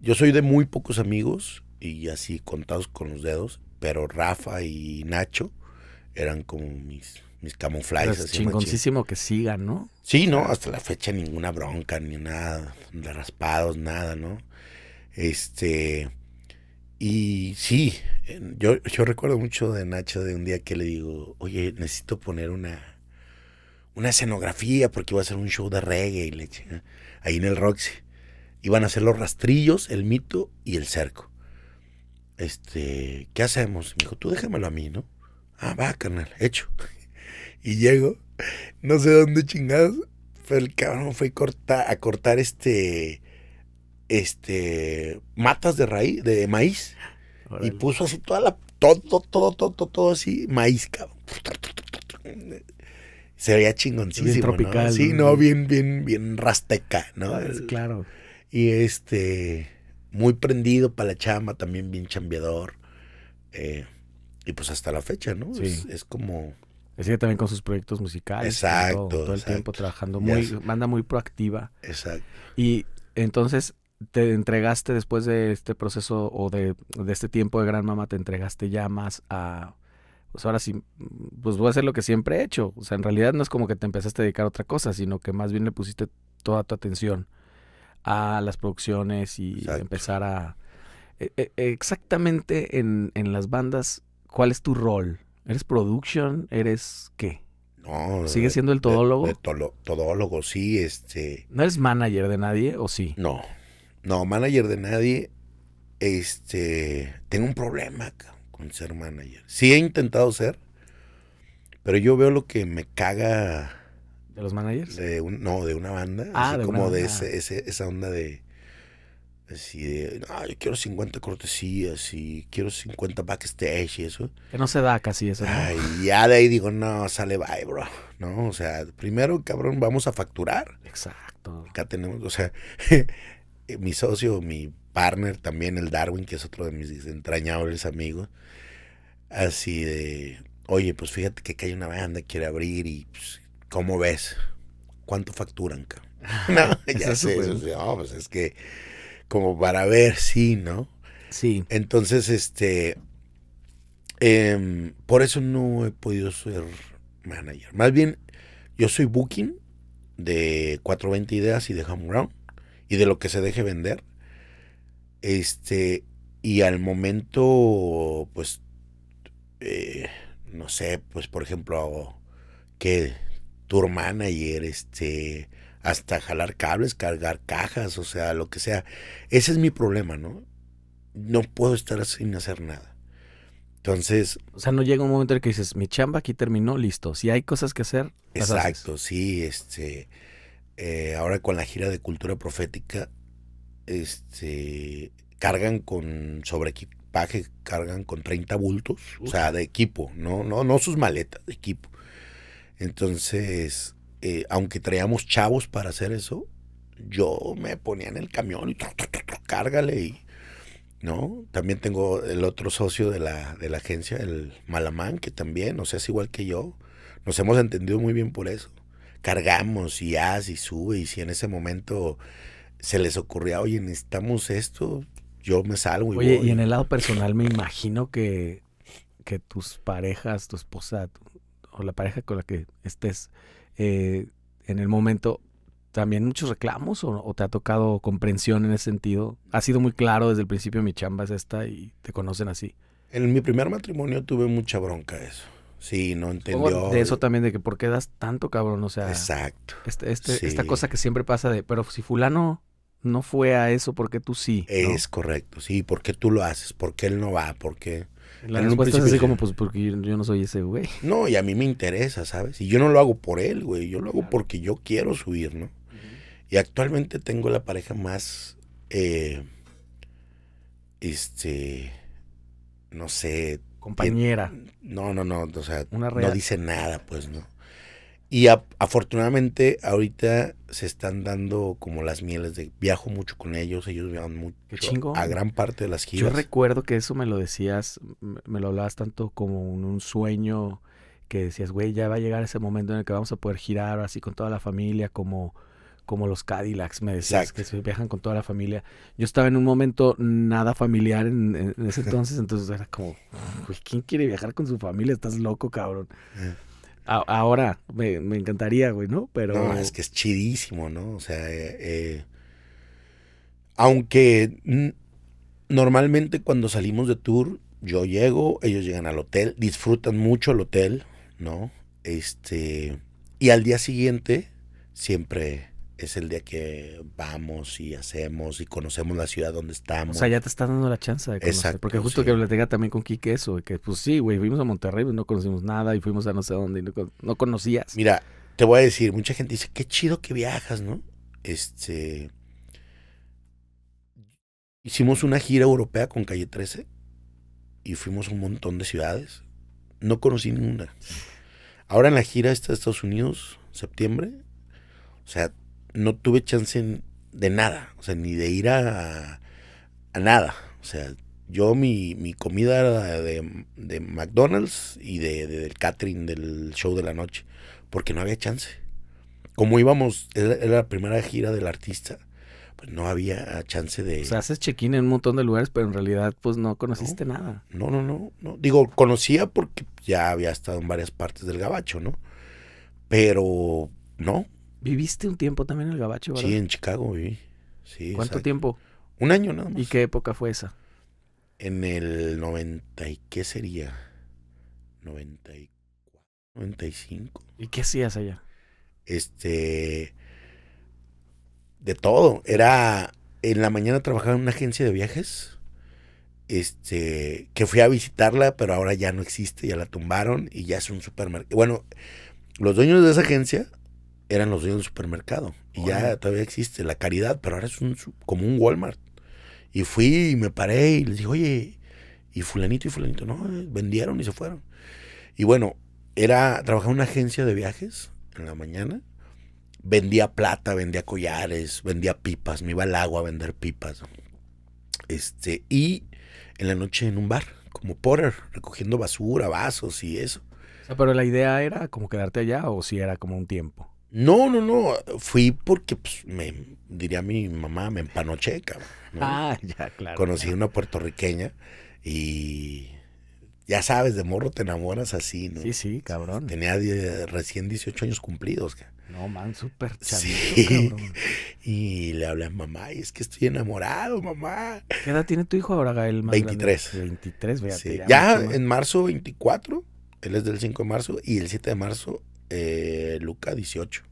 Yo soy de muy pocos amigos y así contados con los dedos, pero Rafa y Nacho eran como mis mis camuflajes. Es chingoncísimo que sigan, ¿no? Sí, no, hasta la fecha ninguna bronca, ni nada, de raspados, nada, ¿no? Este, y sí, yo, recuerdo mucho de Nacho de un día que le digo, oye, necesito poner una, una escenografía porque iba a ser un show de reggae y leche, ahí en el Roxy. Iban a hacer los rastrillos, el mito y el cerco. Este, ¿qué hacemos? Me dijo, tú déjamelo a mí, ¿no? Ah, va, carnal, hecho. y llego, no sé dónde chingados, pero el cabrón fue corta, a cortar este este, matas de raíz, de maíz. Y puso así toda la, todo, todo, todo, todo, así, maíz, cabrón. Se veía chingoncísimo. Bien tropical. Sí, no, bien, bien, bien rasteca, ¿no? Ah, claro. Y este, muy prendido para la chama también bien chambeador. Eh, y pues hasta la fecha, ¿no? Sí. Es, es, como. Sigue también con sus proyectos musicales. Exacto. Todo, el tiempo trabajando muy, manda muy proactiva. Exacto. Y entonces te entregaste después de este proceso o de, este tiempo de gran mamá, te entregaste ya más a, pues ahora sí, pues voy a hacer lo que siempre he hecho. O sea, en realidad no es como que te empezaste a dedicar a otra cosa, sino que más bien le pusiste toda tu atención a las producciones y empezar a... E, e, exactamente en, las bandas, ¿cuál es tu rol? ¿Eres production? ¿Eres qué? No. ¿Sigues siendo el todólogo? todólogo, sí, este... ¿No eres manager de nadie o sí? No, no, manager de nadie. Este, tengo un problema con ser manager. Sí he intentado ser, pero yo veo lo que me caga. ¿De los managers? no, de una banda. Ah, como de ese, esa onda de. Así no, ah, yo quiero 50 cortesías y quiero 50 backstage y eso. Que no se da casi eso. Ay, ya de ahí digo, no, sale bye, bro. No, o sea, primero, cabrón, vamos a facturar. Exacto. Acá tenemos, o sea, Eh, mi socio, mi partner también, el Darwin, que es otro de mis entrañables amigos, así de, oye, pues fíjate que, que hay una banda que quiere abrir y, pues, ¿cómo ves? ¿Cuánto facturan, no, ya sé, pues es que, como para ver, sí, ¿no? Sí. Entonces, este, em, por eso no he podido ser manager. Más bien, yo soy booking de 420 ideas y de Homeground. ground y de lo que se deje vender. Este, y al momento, pues, eh, no sé, pues por ejemplo, que tu tour manager, este, hasta jalar cables, cargar cajas, o sea, lo que sea. Ese es mi problema, ¿no? No puedo estar sin hacer nada. Entonces. O sea, no llega un momento en el que dices, mi chamba aquí terminó, listo. Si hay cosas que hacer. exacto, sí, este. Eh, ahora con la gira de cultura profética, este, cargan con sobre equipaje, cargan con 30 bultos, o sea, de equipo, no, no, no sus maletas, de equipo. Entonces, eh, aunque traíamos chavos para hacer eso, yo me ponía en el camión y cárgale y no también tengo el otro socio de la, de la agencia el malamán que también o sea, es igual que yo nos hemos entendido muy bien por eso cargamos y haz y sube y si en ese momento se les ocurría, oye, necesitamos esto, yo me salgo. Y oye, y en el lado personal me imagino que, que tus parejas, tu esposa o la pareja con la que estés eh, en el momento, también muchos reclamos o, te ha tocado comprensión en ese sentido. Ha sido muy claro desde el principio mi chamba es esta y te conocen así. En mi primer matrimonio tuve mucha bronca eso. Sí, no entendió. De eso también, de que por qué das tanto, cabrón, o sea. Exacto. Este, este Esta cosa que siempre pasa de, pero si fulano no fue a eso, ¿por qué tú sí? Es correcto, sí, ¿por qué tú lo haces? ¿Por qué él no va? ¿Por qué? La respuesta es así como, pues, porque yo, no soy ese güey. No, y a mí me interesa, ¿sabes? Y yo no lo hago por él, güey, yo lo hago porque yo quiero subir, ¿no? Y actualmente tengo la pareja más, eh, este, no sé, Compañera. no, no, no. O sea, no dice nada, pues, ¿no? Y afortunadamente ahorita se están dando como las mieles de viajo mucho con ellos, ellos viajan mucho a gran parte de las giras. Yo recuerdo que eso me lo decías, me lo hablabas tanto como un sueño que decías, güey, ya va a llegar ese momento en el que vamos a poder girar así con toda la familia, como como los Cadillacs, me decías, que se viajan con toda la familia. Yo estaba en un momento nada familiar en, ese entonces, entonces era como, ¿quién quiere viajar con su familia? Estás loco, cabrón. Eh. ahora me, encantaría, güey, ¿no? Pero... es que es chidísimo, ¿no? O sea, eh, eh, aunque normalmente cuando salimos de tour, yo llego, ellos llegan al hotel, disfrutan mucho el hotel, ¿no? Este, y al día siguiente siempre es el día que vamos y hacemos y conocemos la ciudad donde estamos. O sea, ya te está dando la chance de conocer. Exacto, porque justo que tenga también con Kike eso, que pues sí, güey, fuimos a Monterrey, pues, no conocimos nada y fuimos a no sé dónde y no, conocías. Mira, te voy a decir, mucha gente dice, qué chido que viajas, ¿no? Este... Hicimos una gira europea con Calle 13 y fuimos a un montón de ciudades. No conocí ninguna. Ahora en la gira esta de Estados Unidos, septiembre, o sea, no tuve chance de nada, o sea, ni de ir a, a nada. O sea, yo mi, mi comida era de, McDonald's y de, del catering del show de la noche, porque no había chance. Como íbamos, era, la primera gira del artista, pues no había chance de... O sea, haces check-in en un montón de lugares, pero en realidad pues no conociste nada. No, no, no, no. Digo, conocía porque ya había estado en varias partes del gabacho, ¿no? Pero no, Viviste un tiempo también en el Gabacho, ¿verdad? Sí, en Chicago viví. Sí, ¿Cuánto tiempo? Un año nada más. ¿Y qué época fue esa? En el 90 y qué sería? 94, 95. ¿Y qué hacías allá? Este de todo, era en la mañana trabajaba en una agencia de viajes. Este, que fui a visitarla, pero ahora ya no existe, ya la tumbaron y ya es un supermercado. Bueno, los dueños de esa agencia eran los de un supermercado. Y ya todavía existe la caridad, pero ahora es como un Walmart. Y fui y me paré y les dije, oye, y fulanito y fulanito, no, vendieron y se fueron. Y bueno, era, trabajaba en una agencia de viajes en la mañana. Vendía plata, vendía collares, vendía pipas, me iba al agua a vender pipas. Este, y en la noche en un bar, como porter, recogiendo basura, vasos y eso. pero la idea era como quedarte allá o si era como un tiempo. No, no, no. Fui porque, pues, me, diría mi mamá, me empanoché, cabrón. Ah, ya, claro. Conocí a una puertorriqueña y ya sabes, de morro te enamoras así, ¿no? Sí, sí, cabrón. Tenía recién 18 años cumplidos, No, man, súper chavito, sí. Y le hablé a mamá, y es que estoy enamorado, mamá. ¿Qué edad tiene tu hijo ahora, Gael? 23. 23, vea. Sí. Ya, ya en marzo 24, él es del 5 de marzo, y el 7 de marzo eh, Luca 18.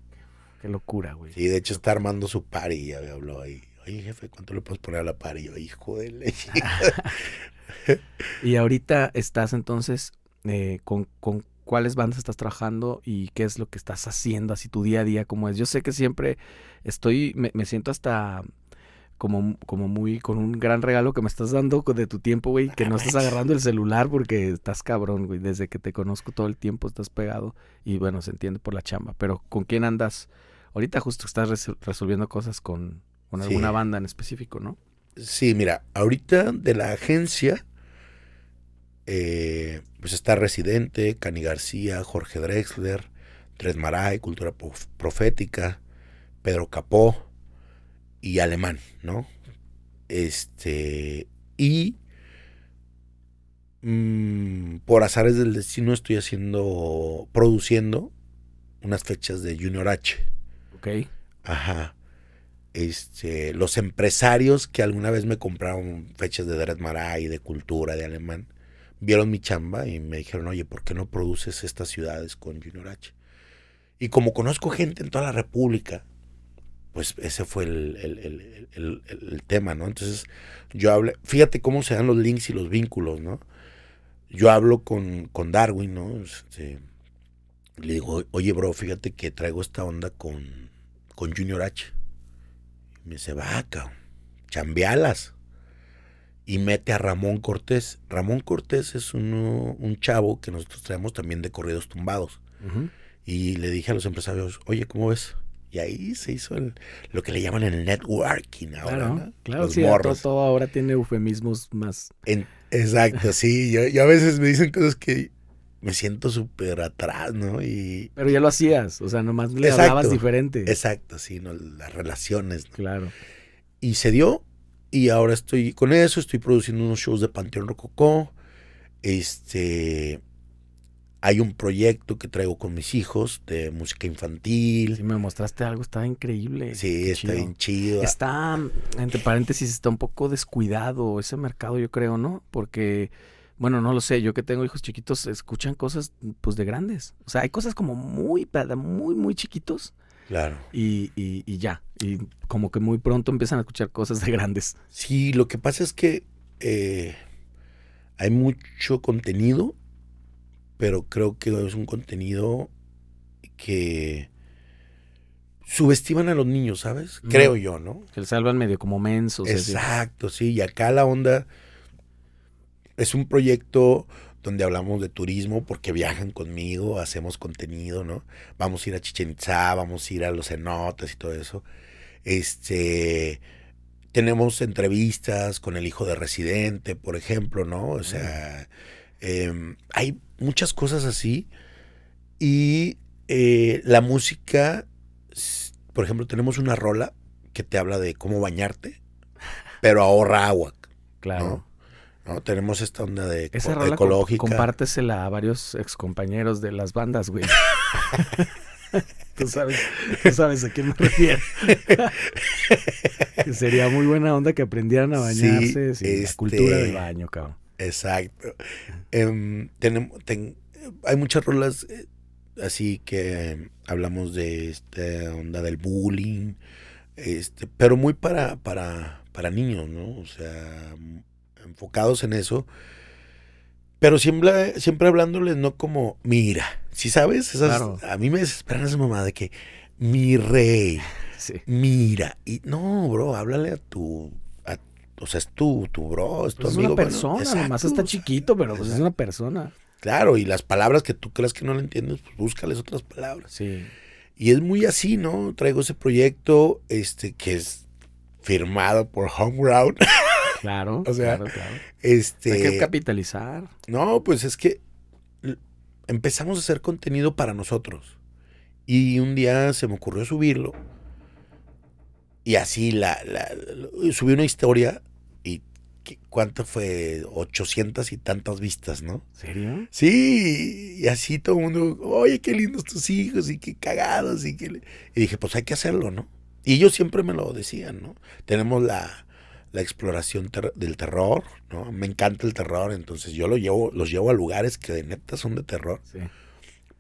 Qué locura, güey. Sí, de hecho está armando su party, ya me habló ahí. Oye, jefe, ¿cuánto le puedes poner a la party? hijo de leche. y ahorita estás entonces eh, con, con cuáles bandas estás trabajando y qué es lo que estás haciendo, así tu día a día, como es. Yo sé que siempre estoy, me siento hasta como, como muy, con un gran regalo que me estás dando de tu tiempo, güey, que no estás agarrando el celular porque estás cabrón, güey, desde que te conozco todo el tiempo estás pegado y bueno, se entiende por la chamba, pero ¿con quién andas? Ahorita justo estás resolviendo cosas con, con alguna banda en específico, ¿no? Sí, mira, ahorita de la agencia, eh, pues está Residente, Cani García, Jorge Drexler, Tres Maray, Cultura Profética, Pedro Capó, y alemán, ¿no? Este, y mm, por azares del destino estoy haciendo, produciendo unas fechas de Junior H. Ok. Ajá. Este, los empresarios que alguna vez me compraron fechas de Dread Maray, de cultura, de alemán, vieron mi chamba y me dijeron, oye, ¿por qué no produces estas ciudades con Junior H? Y como conozco gente en toda la República, pues ese fue el, tema, ¿no? Entonces yo hablé, fíjate cómo se dan los links y los vínculos, ¿no? Yo hablo con, con Darwin, ¿no? Este, le digo, oye, bro, fíjate que traigo esta onda con, con Junior H. me dice, cabrón, chambealas. Y mete a Ramón Cortés. Ramón Cortés es un chavo que nosotros traemos también de corridos tumbados. Y le dije a los empresarios, oye, ¿cómo ves? Y ahí se hizo lo que le llaman el networking ahora. Claro, claro sí, todo, ahora tiene eufemismos más. exacto, sí. Yo, a veces me dicen cosas que me siento súper atrás, ¿no? Y, Pero ya lo hacías, o sea, nomás le hablabas diferente. Exacto, sí, ¿no? las relaciones. Claro. Y se dio, y ahora estoy con eso, estoy produciendo unos shows de Panteón Rococó. Este hay un proyecto que traigo con mis hijos de música infantil. Si me mostraste algo, está increíble. Sí, está bien chido. Está, entre paréntesis, está un poco descuidado ese mercado, yo creo, ¿no? Porque, bueno, no lo sé, yo que tengo hijos chiquitos, escuchan cosas, pues, de grandes. O sea, hay cosas como muy, muy, muy chiquitos. Claro. Y, y, y ya. Y como que muy pronto empiezan a escuchar cosas de grandes. Sí, lo que pasa es que eh, hay mucho contenido pero creo que es un contenido que subestiman a los niños, ¿sabes? Creo yo, ¿no? Que le salvan medio como mensos. Exacto, sí. Y acá la onda es un proyecto donde hablamos de turismo porque viajan conmigo, hacemos contenido, ¿no? Vamos a ir a Chichen Itza, vamos a ir a los cenotes y todo eso. Este, tenemos entrevistas con el hijo de residente, por ejemplo, ¿no? O sea, Em, hay muchas cosas así. Y eh, la música, por ejemplo, tenemos una rola que te habla de cómo bañarte, pero ahorra agua. Claro. ¿no? Tenemos esta onda de, ecológica. compártesela a varios excompañeros de las bandas, güey. tú, sabes, tú sabes a quién me refiero. Sería muy buena onda que aprendieran a bañarse este, cultura del baño, cabrón. Exacto. Em, tenemos, hay muchas rolas eh, así que hablamos de esta onda del bullying, este, pero muy para, para, para niños, ¿no? O sea, enfocados en eso. Pero siempre, siempre hablándoles, no como, mira, si sabes, a mí me desesperan esa mamá de que, mi rey, sí. mira, y no, bro, háblale a tu o sea, es tu, tu bro, es tu amigo. Pues es una persona, está chiquito, pero pues es una persona. Claro, y las palabras que tú creas que no le entiendes, pues búscales otras palabras. Sí. Y es muy así, ¿no? Traigo ese proyecto, este, que es firmado por Homeground. Claro, o sea, claro, claro. Este, Hay que capitalizar. No, pues es que empezamos a hacer contenido para nosotros. Y un día se me ocurrió subirlo. Y así la subí una historia ¿cuánto fue? 800 y tantas vistas, ¿no? ¿Serio? Sí, y así todo el mundo, oye, qué lindos tus hijos y qué cagados. Y, qué... y dije, pues hay que hacerlo, ¿no? Y ellos siempre me lo decían, ¿no? Tenemos la, exploración del terror, ¿no? Me encanta el terror, entonces yo lo llevo, los llevo a lugares que de neta son de terror.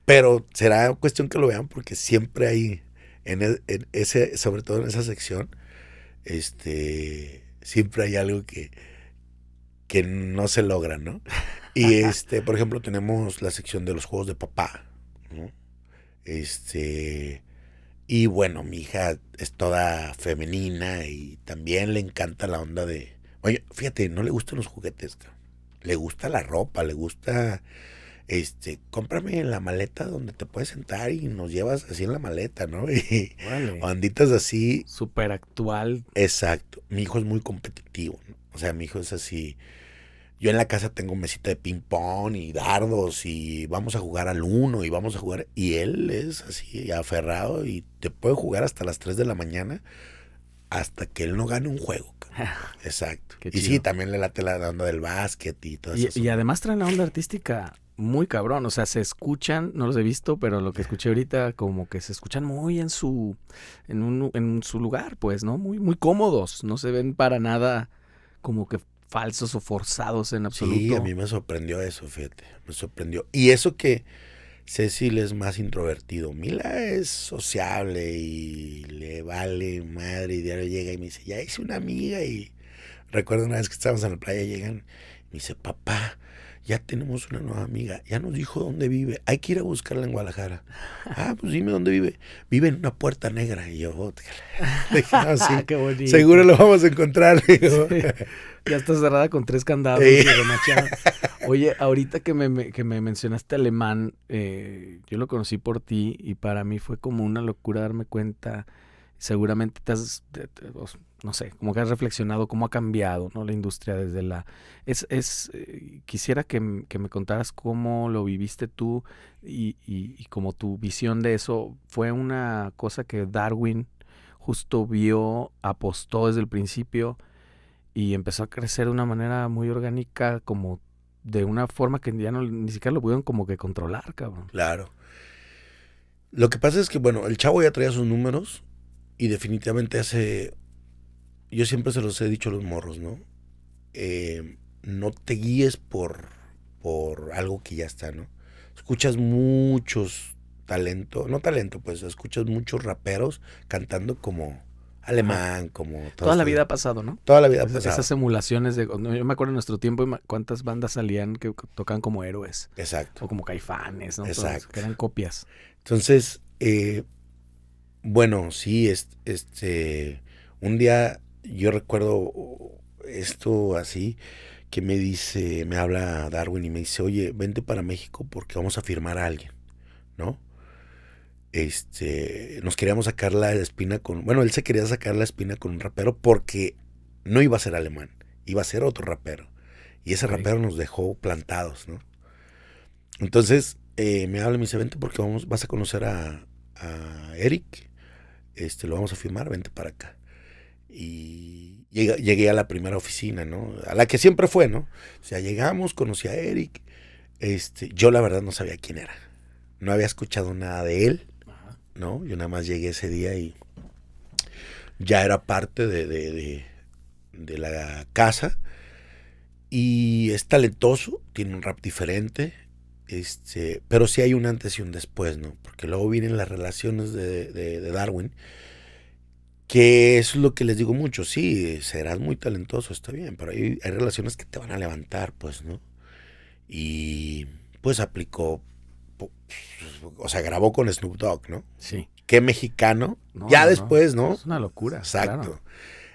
Pero será cuestión que lo vean porque siempre hay, e-, en ese, sobre todo en esa sección, este, siempre hay algo que, que no se logran, ¿no? Y este, por ejemplo, tenemos la sección de los juegos de papá, ¿no? Este, y bueno, mi hija es toda femenina y también le encanta la onda de, oye, fíjate, no le gustan los juguetes, le gusta la ropa, le gusta este, cómprame la maleta donde te puedes sentar y nos llevas así en la maleta, ¿no? Y banditas así. Súper actual. Exacto. Mi hijo es muy competitivo, ¿no? O sea, mi hijo es así. Yo en la casa tengo mesita de ping pong y dardos y vamos a jugar al uno y vamos a jugar. Y él es así, aferrado y te puede jugar hasta las 3 de la mañana hasta que él no gane un juego. Ah, Exacto. y sí, también le late la onda del básquet y todo eso. Y, además traen la onda artística muy cabrón. O sea, se escuchan, no los he visto, pero lo que escuché ahorita, como que se escuchan muy en su, en, un, su lugar, pues, ¿no? Muy, muy cómodos. No se ven para nada como que falsos o forzados en absoluto. Sí, a mí me sorprendió eso, fíjate, me sorprendió. Y eso que Cecil es más introvertido, Mila es sociable y le vale madre y diario llega y me dice, ya hice una amiga y recuerdo una vez que estábamos en la playa, llegan y me dice, papá, ya tenemos una nueva amiga, ya nos dijo dónde vive, hay que ir a buscarla en Guadalajara. Ah, pues dime dónde vive. Vive en una puerta negra. Y yo, oh, seguro lo vamos a encontrar. Ya está cerrada con tres candados Oye, ahorita que me, que me mencionaste alemán, eh, yo lo conocí por ti y para mí fue como una locura darme cuenta seguramente te has, no sé, como que has reflexionado cómo ha cambiado ¿no? la industria desde la... Es, es eh, quisiera que, me contaras cómo lo viviste tú y, y, como tu visión de eso fue una cosa que Darwin justo vio, apostó desde el principio y empezó a crecer de una manera muy orgánica, como de una forma que ya no, ni siquiera lo pudieron como que controlar, cabrón. Claro. Lo que pasa es que, bueno, el chavo ya traía sus números y definitivamente hace yo siempre se los he dicho a los morros, ¿no? Eh, no te guíes por, por algo que ya está, ¿no? Escuchas muchos talento, no talento, pues escuchas muchos raperos cantando como alemán, como... Toda la este vida ha pasado, ¿no? Toda la vida ha pasado. Esas emulaciones de... Yo me acuerdo en nuestro tiempo cuántas bandas salían que tocan como héroes. Exacto. O como caifanes, ¿no? Exacto. que eran copias. Entonces, eh, bueno, sí, este, un día yo recuerdo uh, esto así, que me dice, me habla Darwin y me dice, oye, vente para México porque vamos a firmar a alguien, ¿no? Este, nos queríamos sacar la espina con, bueno, él se quería sacar la espina con un rapero porque no iba a ser alemán, iba a ser otro rapero. Y ese rapero nos dejó plantados, ¿no? Entonces, eh, me habla y me dice, vente porque vamos, vas a conocer a, a Eric, este, lo vamos a firmar, vente para acá. Y llegué, a la primera oficina, ¿no? A la que siempre fue, ¿no? O sea, llegamos, conocí a Eric. Este, yo la verdad no sabía quién era. No había escuchado nada de él, ¿no? Yo nada más llegué ese día y ya era parte de, de, la casa. Y es talentoso, tiene un rap diferente, este, pero sí hay un antes y un después, ¿no? Porque luego vienen las relaciones de, de Darwin, que es lo que les digo mucho, sí, serás muy talentoso, está bien, pero hay, hay relaciones que te van a levantar, pues, ¿no? Y pues aplicó, o sea, grabó con Snoop Dogg, ¿no? Sí. Qué mexicano. ya después, ¿no? Es una locura. Exacto.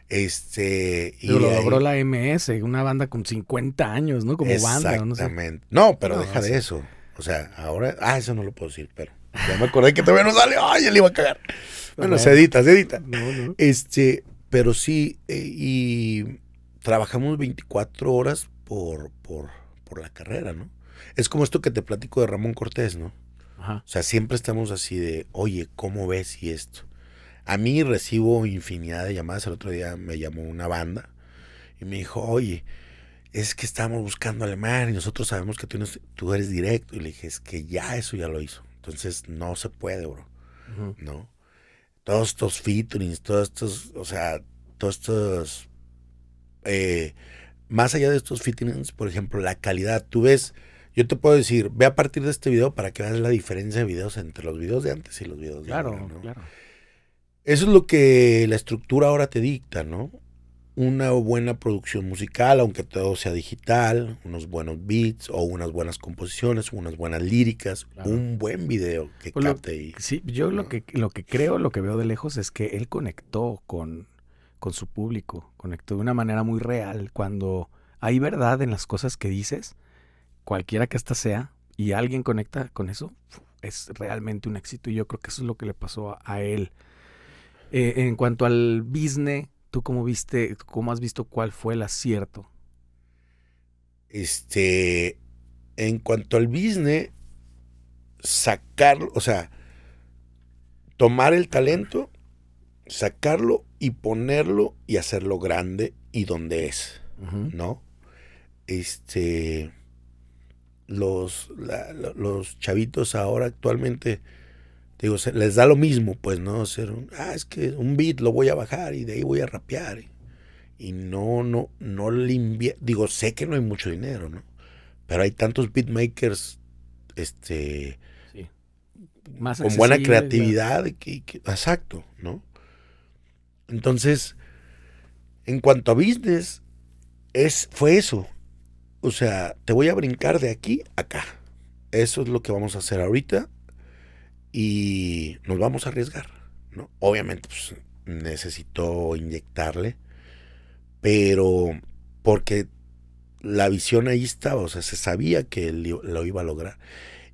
Este. y lo logró la MS, una banda con 50 años, ¿no? Como banda. No, sé. no pero deja de eso. O sea, ahora. Ah, eso no lo puedo decir, pero. Ya me acordé que todavía no sale. ¡Ay, él iba a cagar! bueno, se edita, se edita. No, no. Este, pero sí, eh, y trabajamos 24 horas por, por, la carrera, ¿no? Es como esto que te platico de Ramón Cortés, ¿no? Ajá. O sea, siempre estamos así de, oye, ¿cómo ves y esto? A mí recibo infinidad de llamadas. El otro día me llamó una banda y me dijo, oye, es que estamos buscando alemán y nosotros sabemos que tú, eres directo. Y le dije, es que ya eso ya lo hizo. Entonces no se puede, bro. ¿No? todos estos fittings, todos estos, o sea, todos estos, eh, más allá de estos fittings, por ejemplo, la calidad, tú ves, yo te puedo decir, ve a partir de este video para que veas la diferencia de videos entre los videos de antes y los videos de Claro, claro. Eso es lo que la estructura ahora te dicta, ¿no? una buena producción musical, aunque todo sea digital, unos buenos beats o unas buenas composiciones, unas buenas líricas, un buen video que pues capte. sí, yo lo, que, lo que creo, lo que veo de lejos es que él conectó con, su público, conectó de una manera muy real. Cuando hay verdad en las cosas que dices, cualquiera que ésta sea, y alguien conecta con eso, es realmente un éxito. Y yo creo que eso es lo que le pasó a, él. Eh, en cuanto al business ¿Tú cómo viste, cómo has visto cuál fue el acierto? Este, en cuanto al business, sacarlo, o sea, tomar el talento, sacarlo y ponerlo y hacerlo grande y donde es, ¿no? Este, los, los chavitos ahora actualmente digo, les da lo mismo, pues, ¿no? Hacer un, ah, es que un beat lo voy a bajar y de ahí voy a rapear. Y, no, no, no le Digo, sé que no hay mucho dinero, ¿no? Pero hay tantos beatmakers, este. Más con buena creatividad, exacto, ¿no? Entonces, en cuanto a business, es, fue eso. O sea, te voy a brincar de aquí a acá. Eso es lo que vamos a hacer ahorita y nos vamos a arriesgar. ¿no? Obviamente pues, necesitó inyectarle, pero porque la visión ahí estaba, o sea, se sabía que lo iba a lograr.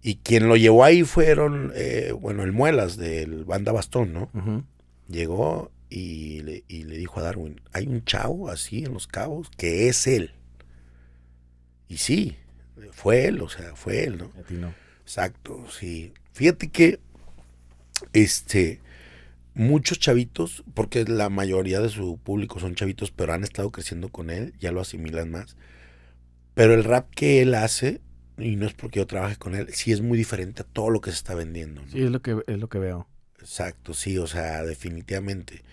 Y quien lo llevó ahí fueron, eh, bueno, el Muelas del Banda Bastón, ¿no? Llegó y le, y le dijo a Darwin, hay un chavo así en Los Cabos que es él. Y sí, fue él, o sea, fue él, no. Exacto, sí. Fíjate que este, muchos chavitos, porque la mayoría de su público son chavitos, pero han estado creciendo con él, ya lo asimilan más. Pero el rap que él hace, y no es porque yo trabaje con él, sí es muy diferente a todo lo que se está vendiendo. Sí, es lo, que, es lo que veo. Exacto, sí, o sea, definitivamente.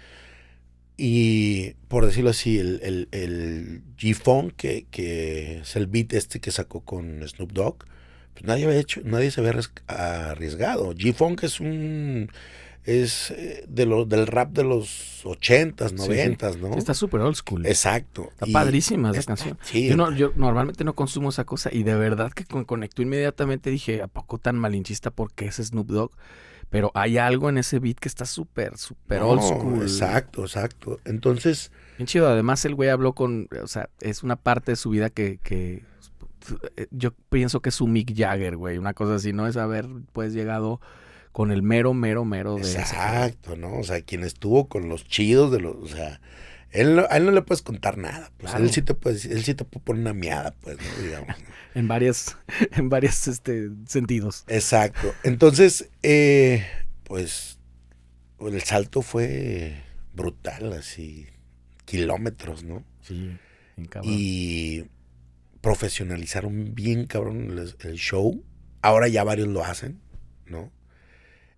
Y por decirlo así, el, el, G-Funk, que, que, es el beat este que sacó con Snoop Dogg, pues, nadie había hecho, nadie se había arriesgado. G-Funk es un es eh, de lo, del rap de los 80 noventas, 90 ¿no? Está súper old school. Exacto. Está padrísima esa canción. yo, normalmente no consumo esa cosa y de verdad que conectó inmediatamente. Dije, ¿a poco tan malinchista porque es Snoop Dogg? Pero hay algo en ese beat que está súper, súper old school. Exacto, exacto. Entonces. Bien chido. Además, el güey habló con. O sea, es una parte de su vida que eh, yo pienso que es un Mick Jagger, güey, una cosa así, ¿no? Es haber pues llegado con el mero, mero, mero de... Exacto, ¿no? O sea, quien estuvo con los chidos de los... O sea, él, a él no le puedes contar nada, pues él sí te puede, él sí te puede poner una miada, pues, ¿no? digamos. en varias, en varios este, sentidos. Exacto. Entonces, eh, pues, el salto fue brutal, así, kilómetros, ¿no? Sí, en Y profesionalizaron bien, cabrón, el, show. Ahora ya varios lo hacen, ¿no?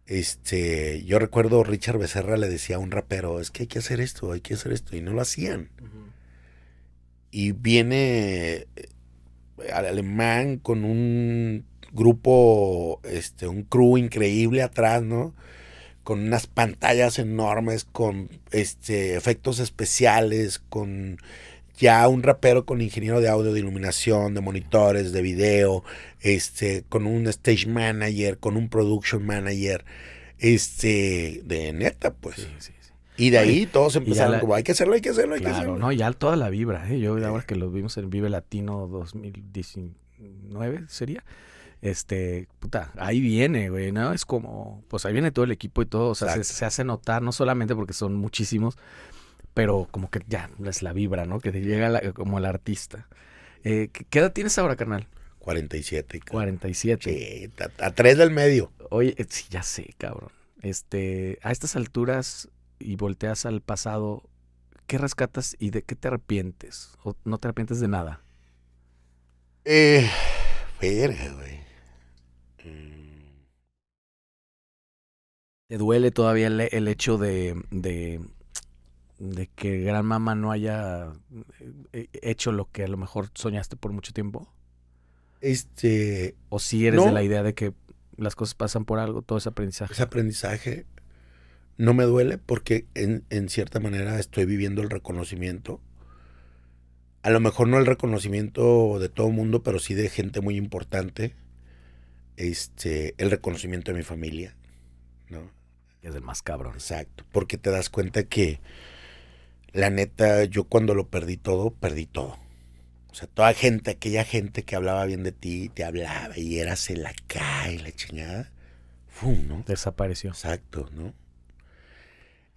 Este, yo recuerdo Richard Becerra le decía a un rapero, es que hay que hacer esto, hay que hacer esto, y no lo hacían. Y viene eh, al alemán con un grupo, este, un crew increíble atrás, ¿no? Con unas pantallas enormes, con este, efectos especiales, con ya un rapero con ingeniero de audio, de iluminación, de monitores, de video, este, con un stage manager, con un production manager, este, de neta, pues. Y de ahí todos empezaron como, hay que hacerlo, hay que hacerlo, hay que hacerlo. no, ya toda la vibra, ¿eh? Yo ahora eh. que lo vimos en Vive Latino 2019, ¿sería? este, puta, ahí viene, güey, ¿no? Es como, pues ahí viene todo el equipo y todo, o sea, se, hace notar, no solamente porque son muchísimos, pero como que ya es la vibra, ¿no? Que te llega como el artista. Eh, ¿Qué edad tienes ahora, carnal? 47. 47. Sí, a, tres del medio. Oye, eh, sí, ya sé, cabrón. Este, a estas alturas y volteas al pasado, ¿qué rescatas y de qué te arrepientes? ¿O no te arrepientes de nada? Eh, verga, güey. Mm. ¿Te duele todavía el, hecho de, de que gran mamá no haya eh, eh, hecho lo que a lo mejor soñaste por mucho tiempo? Este. O si eres de la idea de que las cosas pasan por algo, todo ese aprendizaje. Ese aprendizaje no me duele porque en, en cierta manera estoy viviendo el reconocimiento. A lo mejor no el reconocimiento de todo el mundo, pero sí de gente muy importante. Este, el reconocimiento de mi familia, ¿no? Es el más cabrón. Exacto, porque te das cuenta que la neta, yo cuando lo perdí todo, perdí todo. O sea, toda gente, aquella gente que hablaba bien de ti, te hablaba y eras el acá y la chingada, ¡fum! ¿no? Desapareció. Exacto, ¿no?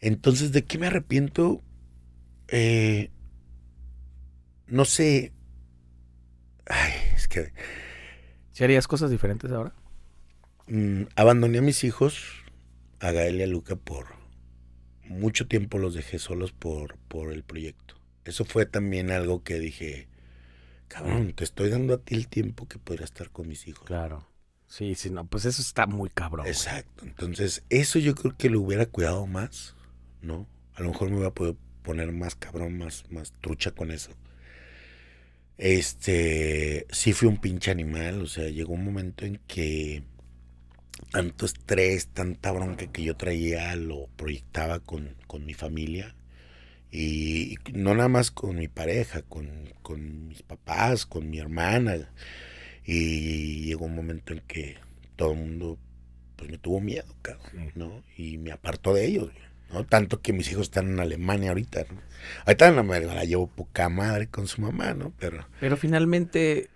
Entonces, ¿de qué me arrepiento? Eh, no sé. Ay, es que. ¿Si harías cosas diferentes ahora? Mm, abandoné a mis hijos, a Gael y a Luca, por mucho tiempo los dejé solos por, por el proyecto. Eso fue también algo que dije, cabrón, te estoy dando a ti el tiempo que podría estar con mis hijos. Claro. Sí, sí, no, pues eso está muy cabrón. Exacto. Entonces, eso yo creo que lo hubiera cuidado más, ¿no? A lo mejor me hubiera podido poner más cabrón, más, más trucha con eso. Este, sí fui un pinche animal, o sea, llegó un momento en que tanto estrés, tanta bronca que yo traía, lo proyectaba con, mi familia. Y, no nada más con mi pareja, con, mis papás, con mi hermana. Y llegó un momento en que todo el mundo pues me tuvo miedo, cabrón, ¿no? Y me apartó de ellos, ¿no? Tanto que mis hijos están en Alemania ahorita, ¿no? Ahorita la llevo poca madre con su mamá, ¿no? Pero... Pero finalmente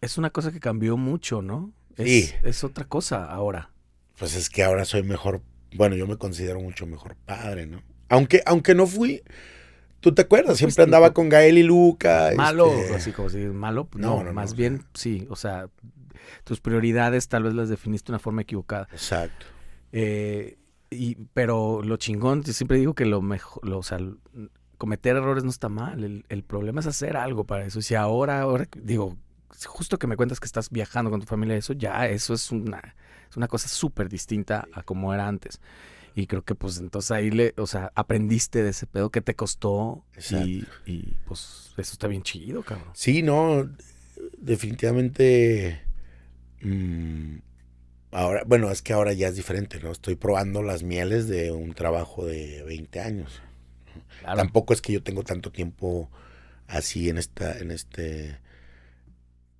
es una cosa que cambió mucho, ¿no? Es, otra cosa ahora. Pues es que ahora soy mejor, bueno, yo me considero mucho mejor padre, ¿no? Aunque, aunque no fui, tú te acuerdas, pues siempre andaba con Gael y Luca. Malo, este, así como si malo, pues no, más bien sí, o sea, tus prioridades tal vez las definiste de una forma equivocada. Exacto. Eh, y, pero lo chingón, yo siempre digo que lo mejor, o sea, cometer errores no está mal, el, problema es hacer algo para eso. Y si ahora, ahora digo, justo que me cuentas que estás viajando con tu familia, eso ya, eso es una, es una cosa súper distinta a como era antes. Y creo que pues entonces ahí le, o sea, aprendiste de ese pedo que te costó y, y, pues eso está bien chido, cabrón. Sí, no, definitivamente... Mm, ahora, bueno, es que ahora ya es diferente, ¿no? Estoy probando las mieles de un trabajo de 20 años. Tampoco es que yo tengo tanto tiempo así en esta, en este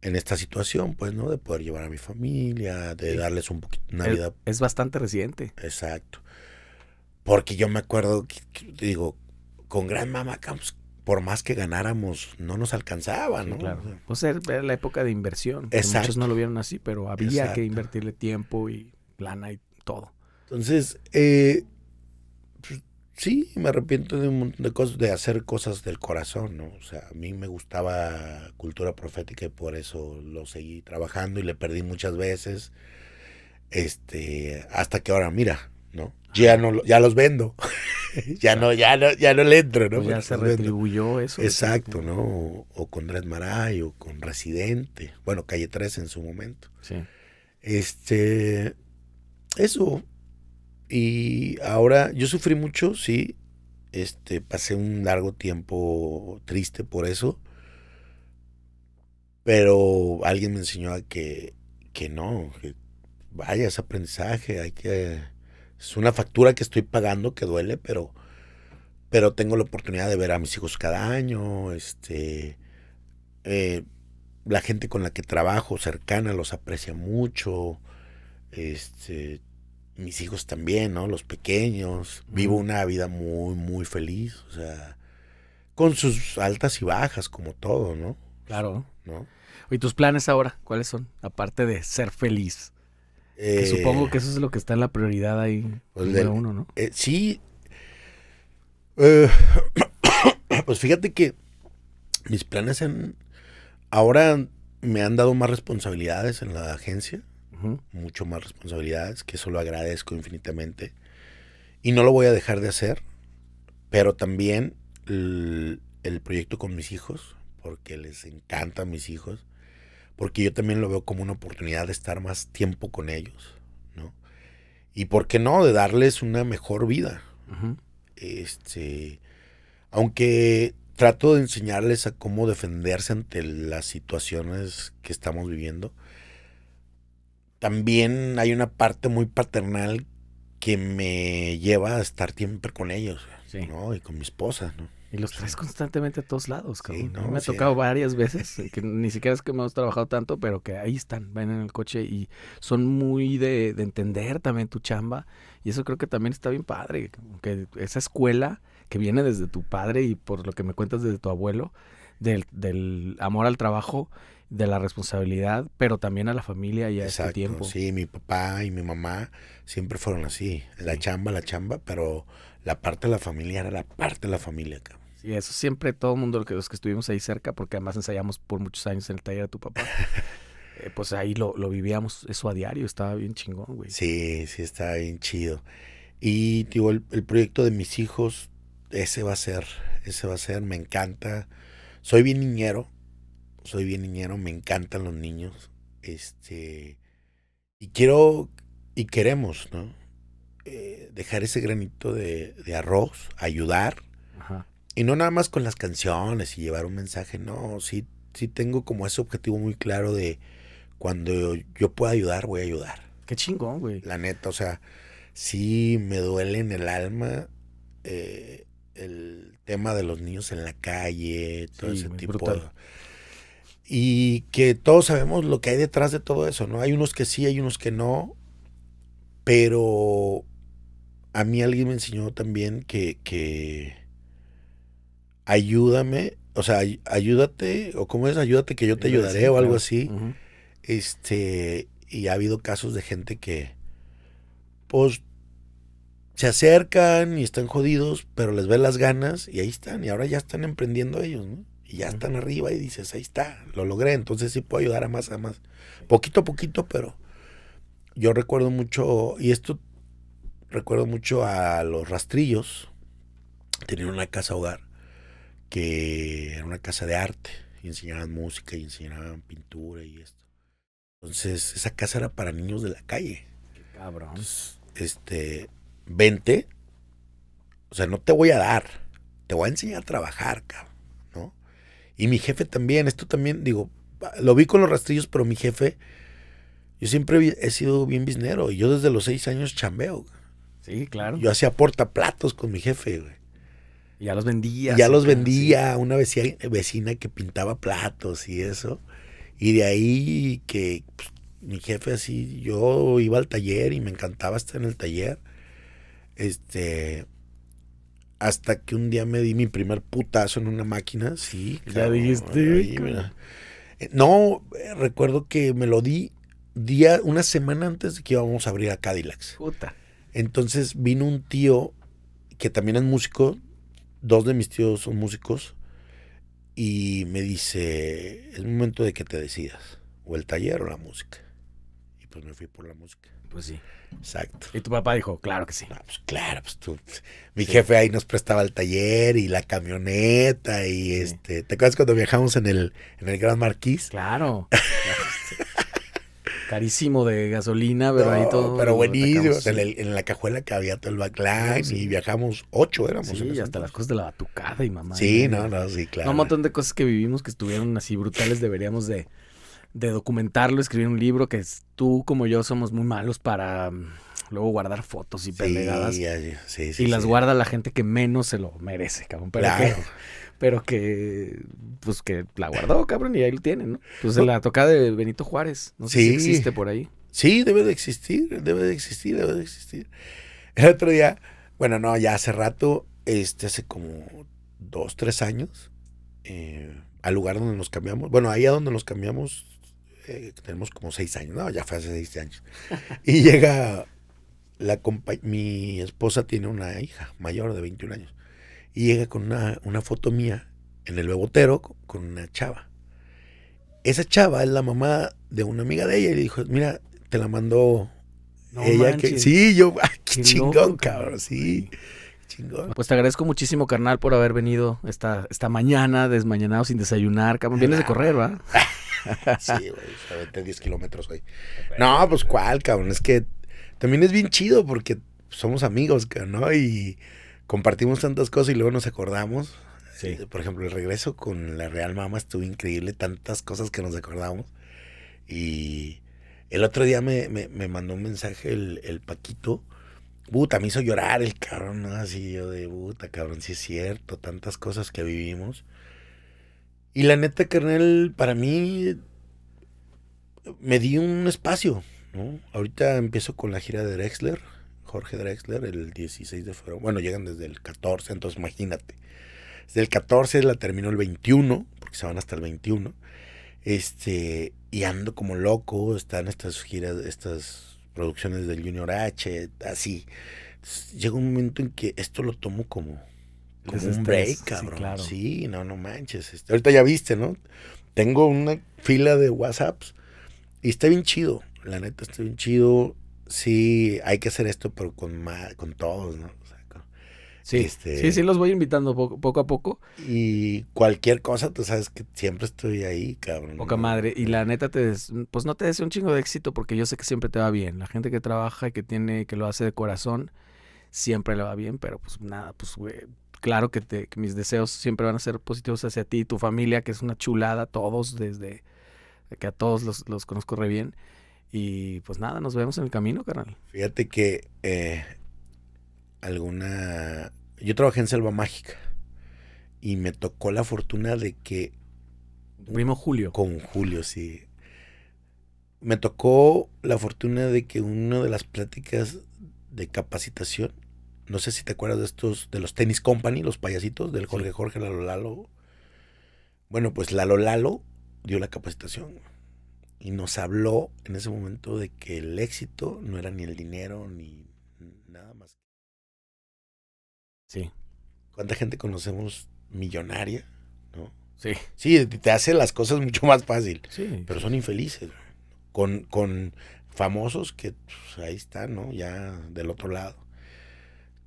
en esta situación, pues, ¿no? De poder llevar a mi familia, de darles un poquito una es, vida. Es bastante reciente. Exacto. Porque yo me acuerdo, digo, con Gran Mama Camps pues, por más que ganáramos, no nos alcanzaba, ¿no? claro. O sea, pues, era la época de inversión. Exacto. Muchos no lo vieron así, pero había que invertirle tiempo y plana y todo. Entonces, eh, sí, me arrepiento de un montón de cosas, de hacer cosas del corazón, ¿no? O sea, a mí me gustaba cultura profética y por eso lo seguí trabajando y le perdí muchas veces. Este, hasta que ahora, mira, ¿no? Ya no ya los vendo. ya no, ya no, ya no le entro, ¿no? Pues ya se retribuyó eso. Exacto, ¿no? O, con Red Maray, o con Residente, bueno, calle 3 en su momento. Sí. Este, eso, y ahora, yo sufrí mucho, sí. Este, pasé un largo tiempo triste por eso. Pero alguien me enseñó a que, que no, vaya, es aprendizaje, hay que. Es una factura que estoy pagando que duele, pero, pero tengo la oportunidad de ver a mis hijos cada año. Este, eh, la gente con la que trabajo cercana los aprecia mucho. Este, mis hijos también, ¿no? Los pequeños. Vivo una vida muy, muy feliz, o sea, con sus altas y bajas, como todo, ¿no? Claro. ¿No? ¿Y tus planes ahora? ¿Cuáles son? Aparte de ser feliz. Eh, supongo que eso es lo que está en la prioridad ahí, pues número uno, ¿no? Eh, sí. Eh, pues fíjate que mis planes en... Ahora me han dado más responsabilidades en la agencia mucho más responsabilidades, que eso lo agradezco infinitamente. Y no lo voy a dejar de hacer, pero también el, proyecto con mis hijos, porque les encantan mis hijos, porque yo también lo veo como una oportunidad de estar más tiempo con ellos, ¿no? Y por qué no, de darles una mejor vida. Este, aunque trato de enseñarles a cómo defenderse ante las situaciones que estamos viviendo, también hay una parte muy paternal que me lleva a estar siempre con ellos, ¿no? Y con mi esposa, ¿no? Y los traes constantemente a todos lados, me ha tocado varias veces, que ni siquiera es que hemos trabajado tanto, pero que ahí están, van en el coche y son muy de, entender también tu chamba. Y eso creo que también está bien padre, que esa escuela que viene desde tu padre y por lo que me cuentas desde tu abuelo, del, del amor al trabajo, de la responsabilidad, pero también a la familia y a este Exacto, tiempo. Sí, mi papá y mi mamá siempre fueron así, la chamba, la chamba, pero la parte de la familia era la parte de la familia, cabrón. Sí, eso siempre todo el mundo, los que estuvimos ahí cerca, porque además ensayamos por muchos años en el taller de tu papá. Eh, pues ahí lo, vivíamos eso a diario, estaba bien chingón, güey. Sí, sí, estaba bien chido. Y digo, el, proyecto de mis hijos, ese va a ser, ese va a ser, me encanta. Soy bien niñero, soy bien niñero, me encantan los niños. Este, y quiero y queremos, ¿no? Eh, dejar ese granito de, arroz, ayudar. Ajá. Y no nada más con las canciones y llevar un mensaje, no, sí, sí tengo como ese objetivo muy claro de cuando yo, pueda ayudar, voy a ayudar. Qué chingón, güey. La neta, o sea, sí me duele en el alma eh, el tema de los niños en la calle, todo ese tipo de y que todos sabemos lo que hay detrás de todo eso, ¿no? Hay unos que sí, hay unos que no, pero a mí alguien me enseñó también que, que ayúdame, o sea, ayúdate, o cómo es, ayúdate que yo te ayudaré o algo así. Este, y ha habido casos de gente que, pues, se acercan y están jodidos, pero les ven las ganas y ahí están, y ahora ya están emprendiendo ellos, ¿no? y ya están arriba y dices, ahí está, lo logré, entonces sí puedo ayudar a más, a más. Poquito a poquito, pero yo recuerdo mucho, y esto recuerdo mucho a los rastrillos, tenían una casa hogar, que era una casa de arte, y enseñaban música y enseñaban pintura y esto. Entonces, esa casa era para niños de la calle. Qué cabrón. Entonces, este, vente, o sea, no te voy a dar, te voy a enseñar a trabajar, cabrón. Y mi jefe también, esto también, digo, lo vi con los rastrillos, pero mi jefe, yo siempre he sido bien biznero. Y yo desde los seis años chambeo. Sí, claro. Yo hacía portaplatos con mi jefe, güey. ya los vendía. ya los vendía una vecina, vecina, que pintaba platos y eso. Y de ahí que pues, mi jefe así, yo iba al taller y me encantaba estar en el taller. Este, hasta que un día me di mi primer putazo en una máquina. Sí, ya dijiste. Eh, no, eh, recuerdo que me lo di día, una semana antes de que íbamos a abrir a Cadillacs. Puta. Entonces vino un tío que también es músico. Dos de mis tíos son músicos. Y me dice: Es momento de que te decidas. O el taller o la música. Y pues me fui por la música. Pues sí. Exacto. Y tu papá dijo, claro que sí. Pues claro, pues tú. Pues, mi jefe ahí nos prestaba el taller y la camioneta y este. ¿Te acuerdas cuando viajamos en el, en el Gran Marquís? Claro. Carísimo de gasolina, pero ahí todo. Pero buenísimo. En, la cajuela que había todo el backline y viajamos ocho, éramos. Sí, y hasta las cosas de la batucada y mamá. Sí, no, no, sí, claro. un montón de cosas que vivimos que estuvieron así brutales, deberíamos de de documentarlo, escribir un libro, que tú como yo somos muy malos para mm, luego guardar fotos y peleadas. y las guarda la gente que menos se lo merece, cabrón. Pero, que, pues que la guardó, cabrón, y ahí lo tienen, ¿no? Pues la toca de Benito Juárez, no sé si existe por ahí. Sí, debe de existir, debe de existir, debe de existir. El otro día, bueno, no, ya hace rato, este, hace como dos, tres años, eh, al lugar donde nos cambiamos, bueno, ahí a donde nos cambiamos tenemos como seis años, no, ya fue hace seis años. Y llega la mi esposa tiene una hija mayor de 21 años y llega con una, una foto mía en el bebotero con una chava. Esa chava es la mamá de una amiga de ella y le dijo, mira, te la mandó ella que... Sí, yo, qué, chingón, cabrón, sí. Chingón. Pues te agradezco muchísimo, carnal, por haber venido esta, esta mañana, desmañanado, sin desayunar, cabrón. Vienes de correr, ¿va? sí, güey, aventé 10 kilómetros, güey. No, pues cuál, cabrón. Es que también es bien chido porque somos amigos, ¿no? Y compartimos tantas cosas y luego nos acordamos. Sí. Eh, por ejemplo, el regreso con la Real Mama estuvo increíble, tantas cosas que nos acordamos. Y el otro día me, mandó un mensaje el, el Paquito. Puta, me hizo llorar el cabrón, ¿no? así yo de puta, cabrón, sí es cierto, tantas cosas que vivimos. Y la neta, carnal, para mí me di un espacio, ¿no? Ahorita empiezo con la gira de Drexler, Jorge Drexler, el 16 de febrero. Bueno, llegan desde el 14, entonces imagínate. Desde el 14 la termino el 21, porque se van hasta el 21. Este, y ando como loco, están estas giras, estas producciones del Junior H, así. llega un momento en que esto lo tomo como, como un break, cabrón. Sí, no, no manches. Este, ahorita ya viste, ¿no? Tengo una fila de WhatsApps y está bien chido. La neta, está bien chido. Sí, hay que hacer esto, pero con, con todos, ¿no? Este sí, sí, los voy invitando poco, a poco. Y cualquier cosa, tú sabes que siempre estoy ahí, cabrón. Poca madre. Y la neta, te pues no te deseo un chingo de éxito porque yo sé que siempre te va bien. La gente que trabaja y que tiene, que lo hace de corazón, siempre le va bien, pero pues nada, pues güey, claro que, mis deseos siempre van a ser positivos hacia ti y tu familia, que es una chulada, todos, desde que a todos los, los conozco re bien. Y pues nada, nos vemos en el camino, carnal. Fíjate que eh, alguna... Yo trabajé en Selva Mágica y me tocó la fortuna de que... Primo Julio. Con Julio, sí. Me tocó la fortuna de que una de las pláticas de capacitación no sé si te acuerdas de estos, de los Tennis Company, los payasitos, del Jorge Jorge Lalo Lalo. Bueno, pues Lalo Lalo dio la capacitación y nos habló en ese momento de que el éxito no era ni el dinero ni nada más. Sí. ¿Cuánta gente conocemos millonaria? ¿No? Sí. Sí, te hace las cosas mucho más fácil. Sí. Pero son infelices. Con, con famosos que pues, ahí están, ¿no? Ya del otro lado.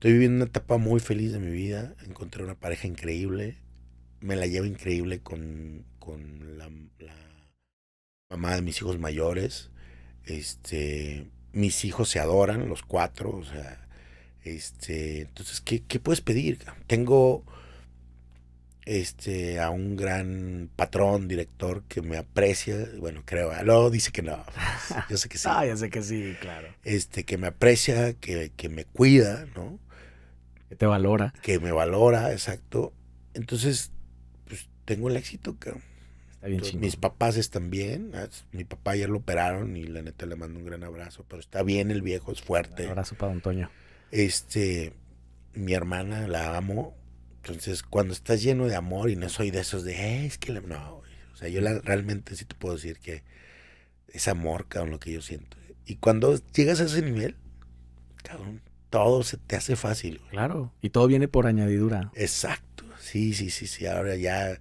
Estoy viviendo una etapa muy feliz de mi vida. Encontré una pareja increíble. Me la llevo increíble con, la, mamá de mis hijos mayores. Este, mis hijos se adoran, los cuatro. O sea, este, entonces, ¿qué, puedes pedir? Tengo este, a un gran patrón, director que me aprecia, bueno, creo, no, ah, dice que no, yo sé que sí. ah, ya sé que sí, claro. Este, que me aprecia, que, que me cuida, ¿no? te valora. Que me valora, exacto. Entonces, pues tengo el éxito, cabrón. Está bien Mis papás están bien. Mi papá ayer lo operaron y la neta le mando un gran abrazo. Pero está bien el viejo, es fuerte. Un abrazo para Antonio. Este, mi hermana la amo. Entonces, cuando estás lleno de amor y no soy de esos de, eh, es que no, o sea, yo la, realmente sí te puedo decir que es amor, cabrón, lo que yo siento. Y cuando llegas a ese nivel, cabrón, todo se te hace fácil. Claro, y todo viene por añadidura. Exacto, sí, sí, sí, sí. Ahora ya,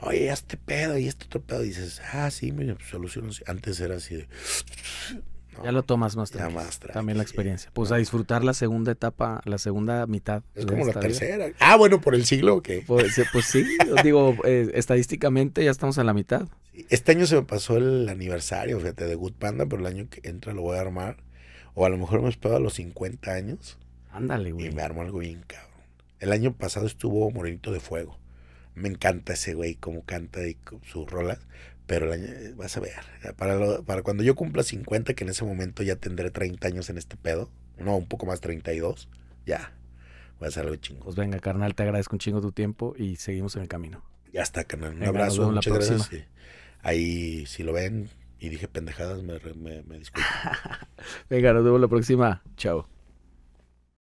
oye, este pedo y este otro pedo. dices, ah, sí, me soluciono. Antes era así de... ya lo tomas más tranquilo. más También la experiencia. Pues a disfrutar la segunda etapa, la segunda mitad. Es como la tercera. Ah, bueno, por el siglo que pues, eh, pues, sí, digo, eh, estadísticamente ya estamos a la mitad. Este año se me pasó el aniversario, fíjate, de Good Panda, pero el año que entra lo voy a armar. O a lo mejor me espero a los 50 años. Ándale, güey. Y me armo algo bien cabrón. El año pasado estuvo Morenito de Fuego. Me encanta ese güey, como canta y sus rolas. Pero el año, eh, vas a ver, para, cuando yo cumpla 50, que en ese momento ya tendré 30 años en este pedo, no, un poco más, 32, ya, Voy a ser algo chingo. Pues venga, carnal, te agradezco un chingo tu tiempo y seguimos en el camino. Ya está, carnal. Un abrazo, muchas gracias. Ahí, si lo ven, y dije pendejadas, me, me, disculpo. Venga, nos vemos la próxima. Chao.